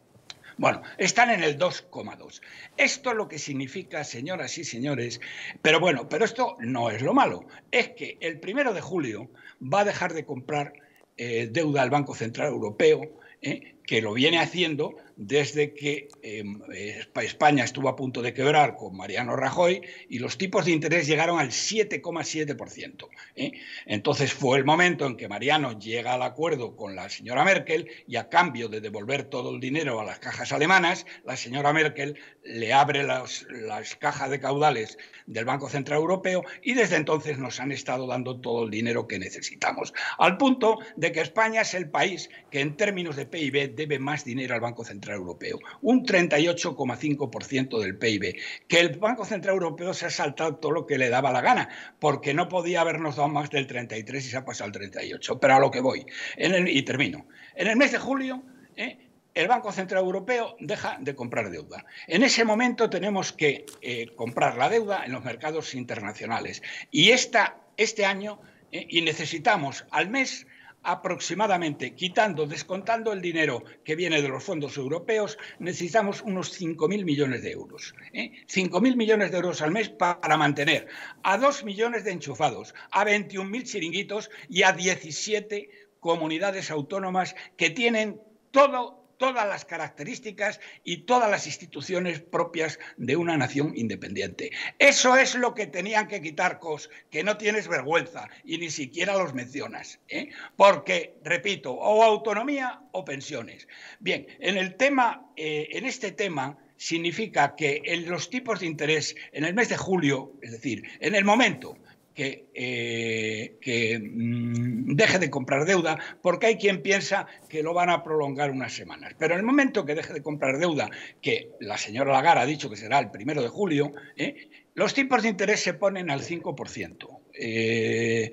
bueno, están en el 2,2. Esto es lo que significa, señoras y señores, pero bueno, pero esto no es lo malo. Es que el primero de julio va a dejar de comprar eh, deuda al Banco Central Europeo, eh, que lo viene haciendo desde que em, eh, España estuvo a punto de quebrar con Mariano Rajoy y los tipos de interés llegaron al 7,7%. ¿eh? Entonces fue el momento en que Mariano llega al acuerdo con la señora Merkel y a cambio de devolver todo el dinero a las cajas alemanas, la señora Merkel le abre las, las cajas de caudales del Banco Central Europeo y desde entonces nos han estado dando todo el dinero que necesitamos, al punto de que España es el país que en términos de PIB debe más dinero al Banco Central Europeo, un 38,5% del PIB, que el Banco Central Europeo se ha saltado todo lo que le daba la gana, porque no podía habernos dado más del 33 y se ha pasado al 38. Pero a lo que voy, y termino. En el mes de julio... Eh, el Banco Central Europeo deja de comprar deuda. En ese momento tenemos que eh, comprar la deuda en los mercados internacionales. Y esta, este año, eh, y necesitamos al mes aproximadamente, quitando, descontando el dinero que viene de los fondos europeos, necesitamos unos 5.000 millones de euros. 5.000 ¿eh? millones de euros al mes para mantener a 2 millones de enchufados, a 21.000 chiringuitos y a 17 comunidades autónomas que tienen todo todas las características y todas las instituciones propias de una nación independiente. Eso es lo que tenían que quitar Cos, que no tienes vergüenza y ni siquiera los mencionas, ¿eh? porque, repito, o autonomía o pensiones. Bien, en el tema, eh, en este tema significa que en los tipos de interés en el mes de julio, es decir, en el momento que, eh, mm, deje de comprar deuda, porque hay quien piensa que lo van a prolongar unas semanas. Pero en el momento que deje de comprar deuda, que la señora Lagarde ha dicho que será el primero de julio, ¿eh? los tipos de interés se ponen al 5%, eh,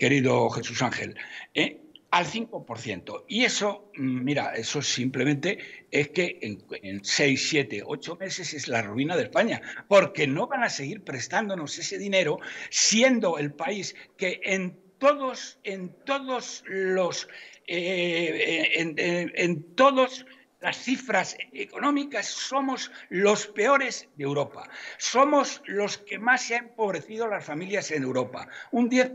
querido Jesús Ángel al 5%. Y eso, mm, mira, eso simplemente es que en, seis 6, 7, 8 meses es la ruina de España, porque no van a seguir prestándonos ese dinero siendo el país que en todos, en todos los, eh, en, todos las cifras económicas, somos los peores de Europa. Somos los que más se han empobrecido las familias en Europa. Un 10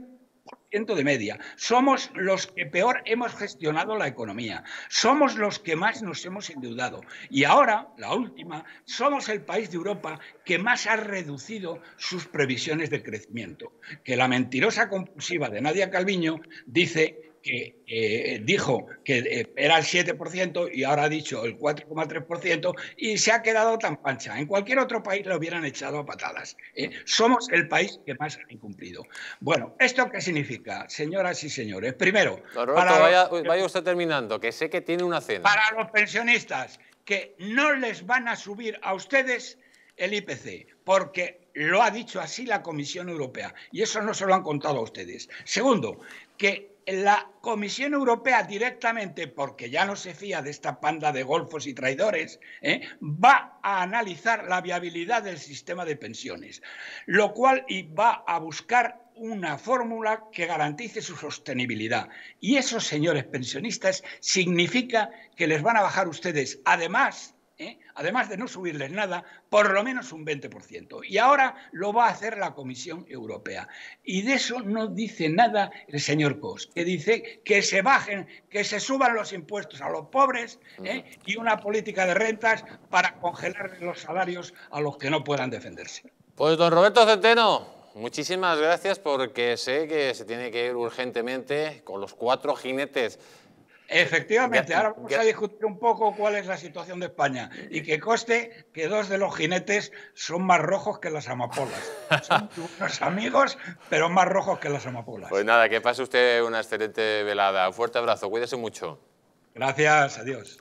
de media. Somos los que peor hemos gestionado la economía. Somos los que más nos hemos endeudado. Y ahora, la última, somos el país de Europa que más ha reducido sus previsiones de crecimiento. Que la mentirosa compulsiva de Nadia Calviño dice que eh, dijo que eh, era el 7% y ahora ha dicho el 4,3% y se ha quedado tan pancha. En cualquier otro país lo hubieran echado a patadas. ¿eh? somos el país que más ha incumplido. Bueno, ¿esto qué significa, señoras y señores? Primero, vaya usted terminando, que sé que tiene una cena. Para los pensionistas, que no les van a subir a ustedes el IPC, porque lo ha dicho así la Comisión Europea y eso no se lo han contado a ustedes. Segundo, que la Comisión Europea directamente, porque ya no se fía de esta panda de golfos y traidores, ¿eh? va a analizar la viabilidad del sistema de pensiones, lo cual va a buscar una fórmula que garantice su sostenibilidad. Y eso, señores pensionistas, significa que les van a bajar ustedes, además ¿eh? además de no subirles nada, por lo menos un 20%. Y ahora lo va a hacer la Comisión Europea. Y de eso no dice nada el señor Cos, que dice que se bajen, que se suban los impuestos a los pobres ¿eh? y una política de rentas para congelar los salarios a los que no puedan defenderse. Pues don Roberto Centeno, muchísimas gracias porque sé que se tiene que ir urgentemente con los cuatro jinetes Efectivamente, ahora vamos a discutir un poco cuál es la situación de España. Y que coste que dos de los jinetes son más rojos que las amapolas. Son amigos, pero más rojos que las amapolas. Pues nada, que pase usted una excelente velada. Un fuerte abrazo, cuídese mucho. Gracias, adiós.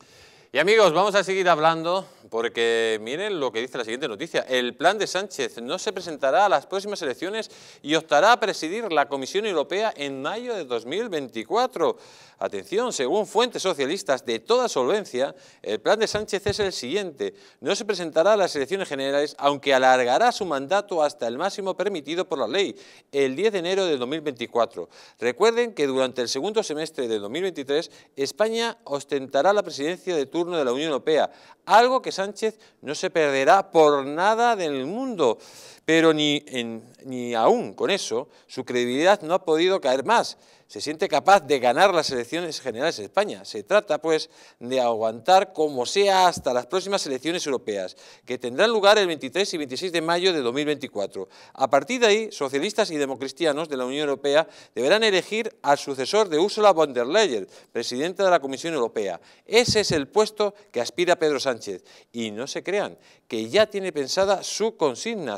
Y amigos, vamos a seguir hablando porque miren lo que dice la siguiente noticia. El plan de Sánchez no se presentará a las próximas elecciones y optará a presidir la Comisión Europea en mayo de 2024. Atención, según fuentes socialistas de toda solvencia, el plan de Sánchez es el siguiente. No se presentará a las elecciones generales, aunque alargará su mandato hasta el máximo permitido por la ley, el 10 de enero de 2024. Recuerden que durante el segundo semestre de 2023, España ostentará la presidencia de turno de la Unión Europea, algo que Sánchez no se perderá por nada del mundo. Pero ni, ni aún con eso su credibilidad no ha podido caer más. Se siente capaz de ganar las elecciones generales de España. Se trata, pues, de aguantar como sea hasta las próximas elecciones europeas, que tendrán lugar el 23 y 26 de mayo de 2024. A partir de ahí, socialistas y democristianos de la Unión Europea deberán elegir al sucesor de Ursula von der Leyen, presidenta de la Comisión Europea. Ese es el puesto que aspira Pedro Sánchez. Y no se crean que ya tiene pensada su consigna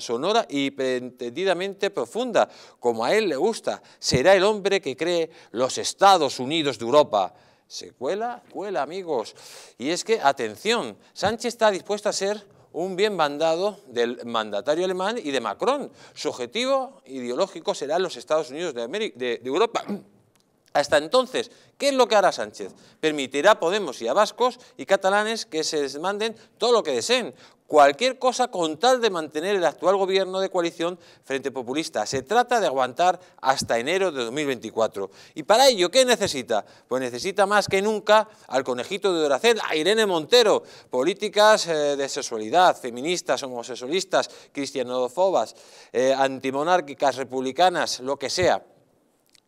y pretendidamente profunda, como a él le gusta. Será el hombre que cree los Estados Unidos de Europa. Se cuela, cuela, amigos. Y es que, atención, Sánchez está dispuesto a ser un bien mandado del mandatario alemán y de Macron. Su objetivo ideológico será los Estados Unidos de, Europa. Hasta entonces, ¿qué es lo que hará Sánchez? Permitirá a Podemos y a vascos y catalanes que se desmanden todo lo que deseen, cualquier cosa con tal de mantener el actual gobierno de coalición frente populista. Se trata de aguantar hasta enero de 2024. ¿Y para ello qué necesita? Pues necesita más que nunca al conejito de Doracel, a Irene Montero, políticas eh, de sexualidad, feministas, homosexualistas, cristianodofobas, eh, antimonárquicas, republicanas, lo que sea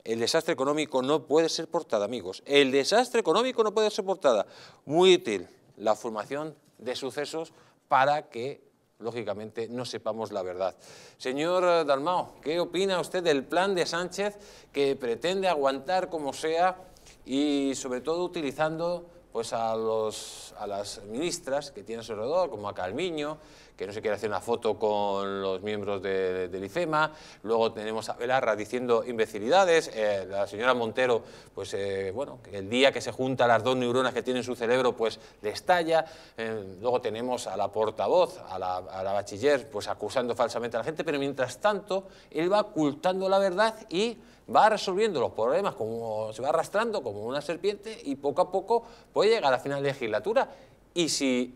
el desastre económico no puede ser portada, amigos. El desastre económico no puede ser portada. Muy útil la formación de sucesos para que, lógicamente, no sepamos la verdad. Señor Dalmao, ¿qué opina usted del plan de Sánchez que pretende aguantar como sea y, sobre todo, utilizando pues a, los, a las ministras que tienen a su alrededor, como a Calmiño, que no se quiere hacer una foto con los miembros de, del IFEMA, luego tenemos a Belarra diciendo imbecilidades, eh, la señora Montero, pues eh, bueno, el día que se junta las dos neuronas que tiene en su cerebro, pues le estalla, eh, luego tenemos a la portavoz, a la, a la bachiller, pues acusando falsamente a la gente, pero mientras tanto, él va ocultando la verdad y va resolviendo los problemas como se va arrastrando como una serpiente y poco a poco puede llegar a final de legislatura. Y si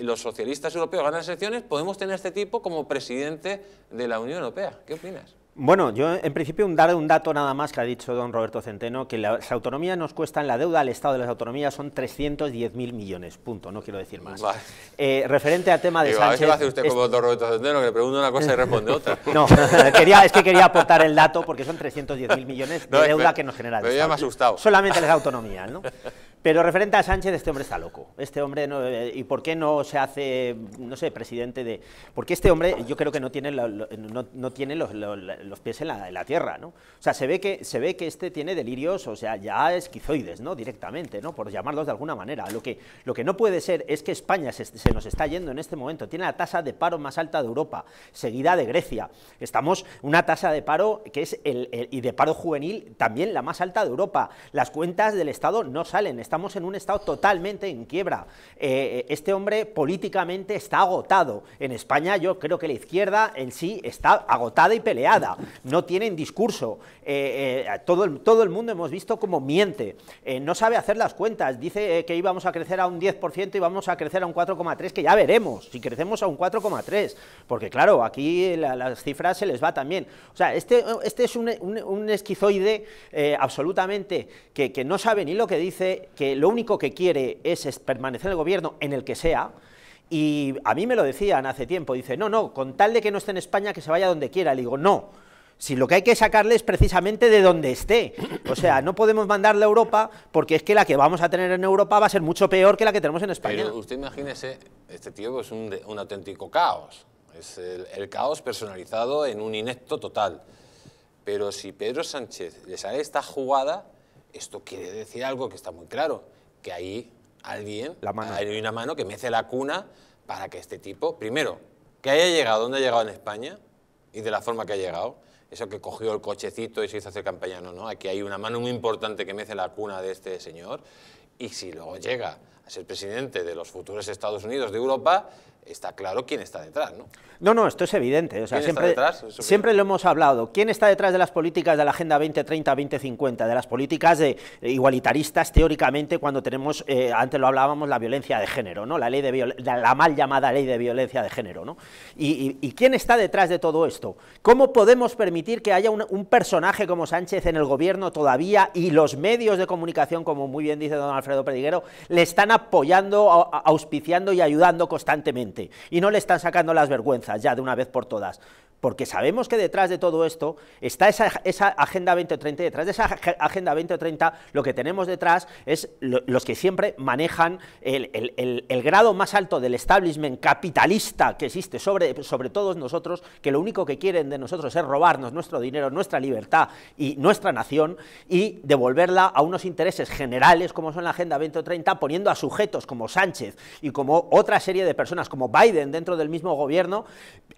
los socialistas europeos ganan las elecciones, podemos tener este tipo como presidente de la Unión Europea. ¿Qué opinas? Bueno, yo en principio un, dar, un dato nada más que ha dicho don Roberto Centeno, que las autonomías nos cuestan, la deuda al Estado de las autonomías son 310.000 millones, punto, no quiero decir más. Eh, referente al tema de Sánchez... A ver lo hace usted como don Roberto Centeno, que le pregunta una cosa y responde otra. no, quería, es que quería aportar el dato porque son 310.000 millones de deuda que nos genera el ya Me había asustado. Solamente las autonomías, ¿no? Pero referente a Sánchez, este hombre está loco. Este hombre, eh, ¿y por qué no se hace, no sé, presidente de...? Porque este hombre yo creo que no tiene, no, tiene los, pies en la, tierra, ¿no? O sea, se ve, que, se ve que este tiene delirios, o sea, ya esquizoides, ¿no? Directamente, ¿no? Por llamarlos de alguna manera. Lo que, lo que no puede ser es que España se, nos está yendo en este momento. Tiene la tasa de paro más alta de Europa, seguida de Grecia. Estamos una tasa de paro que es, el y de paro juvenil, también la más alta de Europa. Las cuentas del Estado no salen estamos en un Estado totalmente en quiebra. Eh, eh, este hombre políticamente está agotado. En España yo creo que la izquierda en sí está agotada y peleada. No tienen discurso. Eh, todo, el, todo el mundo hemos visto como miente. no sabe hacer las cuentas. Dice que íbamos a crecer a un 10% y vamos a crecer a un 4,3%, que ya veremos si crecemos a un 4,3%. Porque claro, aquí las cifras se les va también. O sea, este, este es un, esquizoide absolutamente que, que no sabe ni lo que dice, que lo único que quiere es permanecer en el gobierno en el que sea, y a mí me lo decían hace tiempo, dice, no, no, con tal de que no esté en España, que se vaya donde quiera. Le digo, no, si lo que hay que sacarle es precisamente de donde esté. O sea, no podemos mandarle a Europa porque es que la que vamos a tener en Europa va a ser mucho peor que la que tenemos en España. usted imagínese, este tío es un, auténtico caos. Es el, el, caos personalizado en un inecto total. Pero si Pedro Sánchez le sale esta jugada, esto quiere decir algo que está muy claro, que hay alguien, hay una mano que mece la cuna para que este tipo, primero, que haya llegado donde ha llegado en España y de la forma que ha llegado, eso que cogió el cochecito y se hizo hacer campaña, no, no, aquí hay una mano muy importante que mece la cuna de este señor y si luego llega a ser presidente de los futuros Estados Unidos de Europa, está claro quién está detrás, ¿no? No, no, esto es evidente. siempre, siempre lo hemos hablado. ¿Quién está detrás de las políticas de la Agenda 2030, 2050, de las políticas eh, igualitaristas teóricamente cuando tenemos, eh, antes lo hablábamos, la violencia de género, ¿no? La ley de la mal llamada ley de violencia de género, ¿no? Y, quién está detrás de todo esto? ¿Cómo podemos permitir que haya un, personaje como Sánchez en el gobierno todavía y los medios de comunicación, como muy bien dice don Alfredo Pediguero, le están apoyando, auspiciando y ayudando constantemente? y no le están sacando las vergüenzas ya de una vez por todas porque sabemos que detrás de todo esto está esa, Agenda 2030, detrás de esa Agenda 2030 lo que tenemos detrás es los que siempre manejan el, grado más alto del establishment capitalista que existe sobre, sobre todos nosotros, que lo único que quieren de nosotros es robarnos nuestro dinero, nuestra libertad y nuestra nación y devolverla a unos intereses generales como son la Agenda 2030, poniendo a sujetos como Sánchez y como otra serie de personas como Biden dentro del mismo gobierno,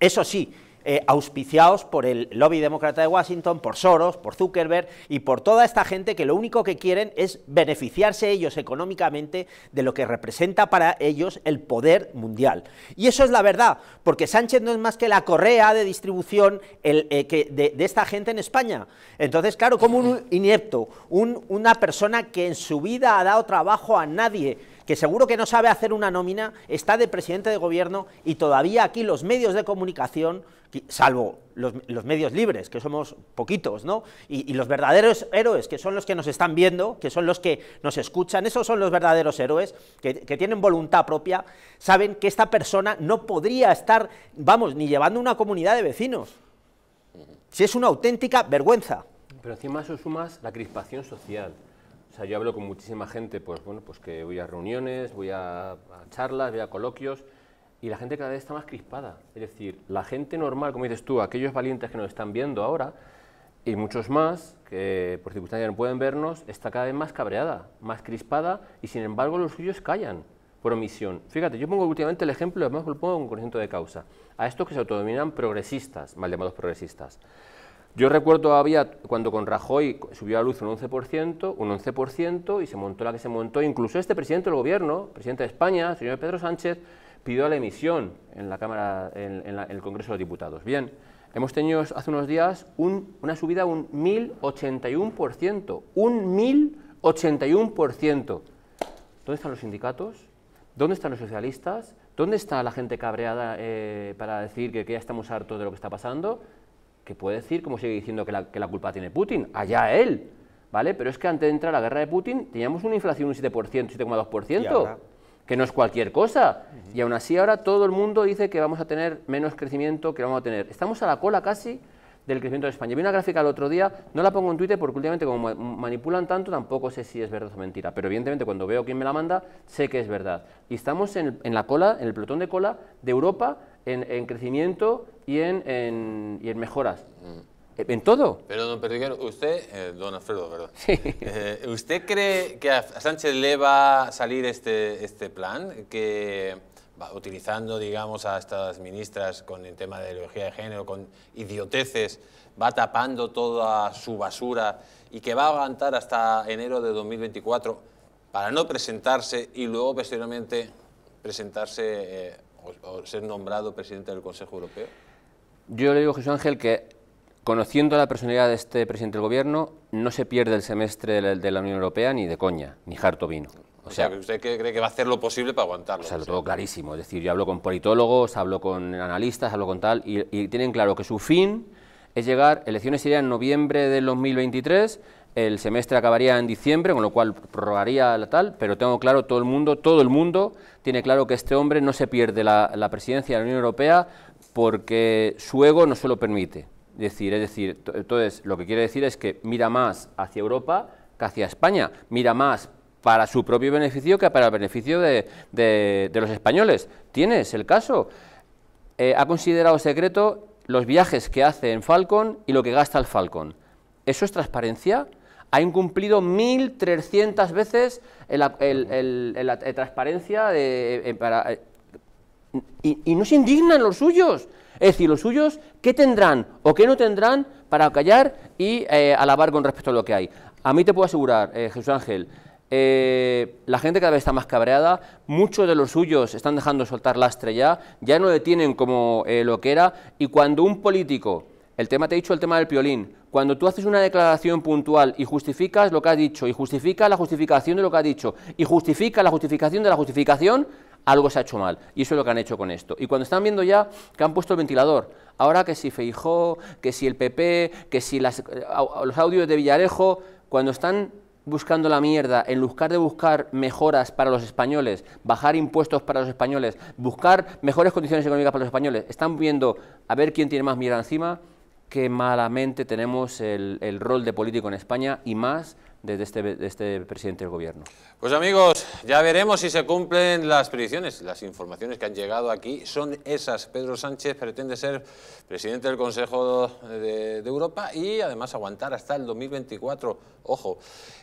eso sí, eh, auspiciados por el lobby demócrata de Washington, por Soros, por Zuckerberg y por toda esta gente que lo único que quieren es beneficiarse ellos económicamente de lo que representa para ellos el poder mundial. Y eso es la verdad, porque Sánchez no es más que la correa de distribución eh, de, esta gente en España. Entonces, claro, como un inepto, una persona que en su vida ha dado trabajo a nadie, que seguro que no sabe hacer una nómina, está de presidente de gobierno y todavía aquí los medios de comunicación, salvo los, medios libres, que somos poquitos, ¿no? Y, los verdaderos héroes, que son los que nos están viendo, que son los que nos escuchan, esos son los verdaderos héroes, que, tienen voluntad propia, saben que esta persona no podría estar, vamos, ni llevando una comunidad de vecinos. Si es una auténtica vergüenza. Pero encima eso sumas la crispación social. O sea, yo hablo con muchísima gente, pues bueno, pues que voy a reuniones, voy a, charlas, voy a coloquios, y la gente cada vez está más crispada. Es decir, la gente normal, como dices tú, aquellos valientes que nos están viendo ahora, y muchos más, que por circunstancias no pueden vernos, está cada vez más cabreada, más crispada, y sin embargo los suyos callan por omisión. Fíjate, yo pongo últimamente el ejemplo, además lo pongo con conocimiento de causa, a estos que se autodominan progresistas, mal llamados progresistas. Yo recuerdo todavía cuando con Rajoy subió a luz un 11%, un 11% y se montó la que se montó. Incluso este presidente del gobierno, presidente de España, señor Pedro Sánchez, pidió la emisión en la Cámara, en, el Congreso de Diputados. Bien, hemos tenido hace unos días una subida un 1.081%, un 1.081%. ¿Dónde están los sindicatos? ¿Dónde están los socialistas? ¿Dónde está la gente cabreada eh, para decir que, que ya estamos hartos de lo que está pasando? que puede decir, como sigue diciendo, que la, que la culpa tiene Putin, allá él, ¿vale? Pero es que antes de entrar la guerra de Putin teníamos una inflación un 7%, 7,2%, que no es cualquier cosa. Y aún así ahora todo el mundo dice que vamos a tener menos crecimiento que vamos a tener. Estamos a la cola casi del crecimiento de España. Vi una gráfica el otro día, no la pongo en Twitter porque últimamente como manipulan tanto tampoco sé si es verdad o mentira, pero evidentemente cuando veo quién me la manda sé que es verdad. Y estamos en, la cola, en el pelotón de cola de Europa en crecimiento y en, mejoras. En todo. Pero, don Perdiguero, usted, eh, don Alfredo, perdón. Eh, ¿Usted cree que a Sánchez le va a salir este, este plan? Que va utilizando, digamos, a estas ministras con el tema de ideología de género, con idioteces, va tapando toda su basura y que va a aguantar hasta enero de 2024 para no presentarse y luego posteriormente presentarse eh, o, ser nombrado presidente del Consejo Europeo? Yo le digo, Jesús Ángel, que conociendo la personalidad de este presidente del gobierno, no se pierde el semestre de la, Unión Europea ni de coña, ni harto vino. O sea, ¿usted cree que va a hacer lo posible para aguantarlo? O sea, lo tengo clarísimo. Es decir, yo hablo con politólogos, hablo con analistas, hablo con tal, y, tienen claro que su fin es llegar, elecciones serían en noviembre del 2023, el semestre acabaría en diciembre, con lo cual prorrogaría la tal, pero tengo claro todo el mundo, todo el mundo tiene claro que este hombre no se pierde la, la presidencia de la Unión Europea porque su ego no se lo permite. Decir, es decir, entonces lo que quiere decir es que mira más hacia Europa que hacia España, mira más para su propio beneficio que para el beneficio de, de, los españoles. Tienes el caso. Eh, ha considerado secreto los viajes que hace en Falcon y lo que gasta el Falcon. ¿Eso es transparencia? ha incumplido 1.300 veces el, la eh, transparencia de, eh, para, y, no se indignan los suyos. Es decir, los suyos, ¿qué tendrán o qué no tendrán para callar y eh, alabar con respecto a lo que hay? A mí te puedo asegurar, eh, Jesús Ángel, eh, la gente cada vez está más cabreada, muchos de los suyos están dejando soltar lastre ya, ya no detienen como lo que era, y cuando un político, el tema te he dicho, el tema del piolín, cuando tú haces una declaración puntual y justificas lo que has dicho, y justifica la justificación de lo que ha dicho, y justifica la justificación de la justificación, algo se ha hecho mal. Y eso es lo que han hecho con esto. Y cuando están viendo ya que han puesto el ventilador, ahora que si Feijó, que si el PP, que si los audios de Villarejo, cuando están buscando la mierda, en buscar de buscar mejoras para los españoles, bajar impuestos para los españoles, buscar mejores condiciones económicas para los españoles, están viendo a ver quién tiene más mierda encima, que malamente tenemos el, el rol de político en España y más desde este, de este presidente del gobierno. Pues amigos, ya veremos si se cumplen las predicciones. Las informaciones que han llegado aquí son esas. Pedro Sánchez pretende ser presidente del Consejo de, de Europa y además aguantar hasta el 2024. Ojo.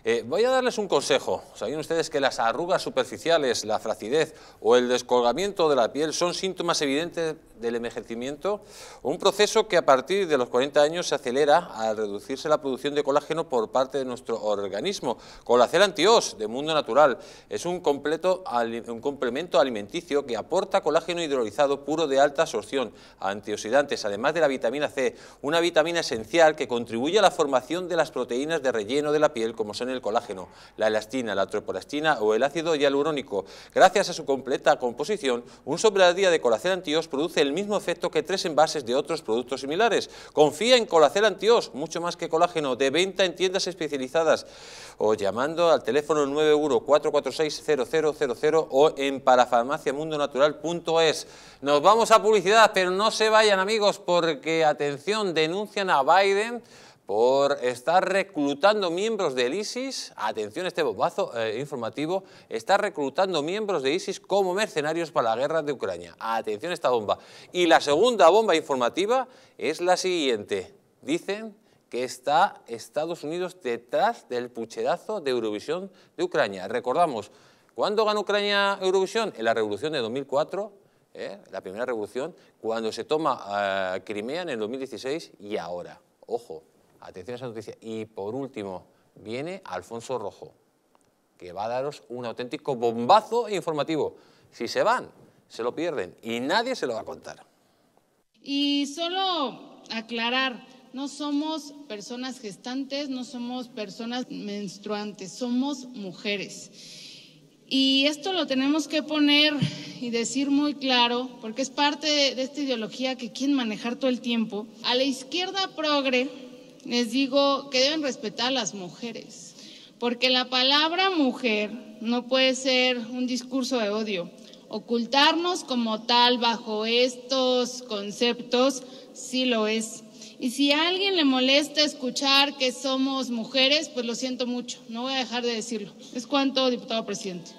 Eh, voy a darles un consejo. ¿Sabían ustedes que las arrugas superficiales, la flacidez o el descolgamiento de la piel son síntomas evidentes del envejecimiento? Un proceso que a partir de los 40 años se acelera al reducirse la producción de colágeno por parte de nuestro organismo. Colacel Antios, de Mundo Natural, es un, completo, un complemento alimenticio que aporta colágeno hidrolizado puro de alta absorción, antioxidantes, además de la vitamina C, una vitamina esencial que contribuye a la formación de las proteínas de relleno de la piel como son el colágeno, la elastina, la tropolastina o el ácido hialurónico. Gracias a su completa composición, un sobradía de Colacel Antios produce el mismo efecto que tres envases de otros productos similares. Confía en Colacel Antios, mucho más que colágeno, de venta en tiendas especializadas o llamando al teléfono 914460000 o en parafarmaciamundonatural.es. Nos vamos a publicidad, pero no se vayan amigos porque, atención, denuncian a Biden por estar reclutando miembros del ISIS, atención a este bombazo eh, informativo, está reclutando miembros de ISIS como mercenarios para la guerra de Ucrania. Atención esta bomba. Y la segunda bomba informativa es la siguiente. Dicen que está Estados Unidos detrás del pucherazo de Eurovisión de Ucrania. Recordamos, ¿cuándo ganó Ucrania Eurovisión? En la revolución de 2004, ¿eh? la primera revolución, cuando se toma eh, Crimea en el 2016 y ahora. Ojo, Atención a esa noticia. Y por último, viene Alfonso Rojo, que va a daros un auténtico bombazo informativo. Si se van, se lo pierden y nadie se lo va a contar. Y solo aclarar, no somos personas gestantes, no somos personas menstruantes, somos mujeres. Y esto lo tenemos que poner y decir muy claro, porque es parte de esta ideología que quieren manejar todo el tiempo. A la izquierda progre les digo que deben respetar a las mujeres, porque la palabra mujer no puede ser un discurso de odio. Ocultarnos como tal bajo estos conceptos sí lo es. Y si a alguien le molesta escuchar que somos mujeres, pues lo siento mucho, no voy a dejar de decirlo. Es cuanto, diputado presidente.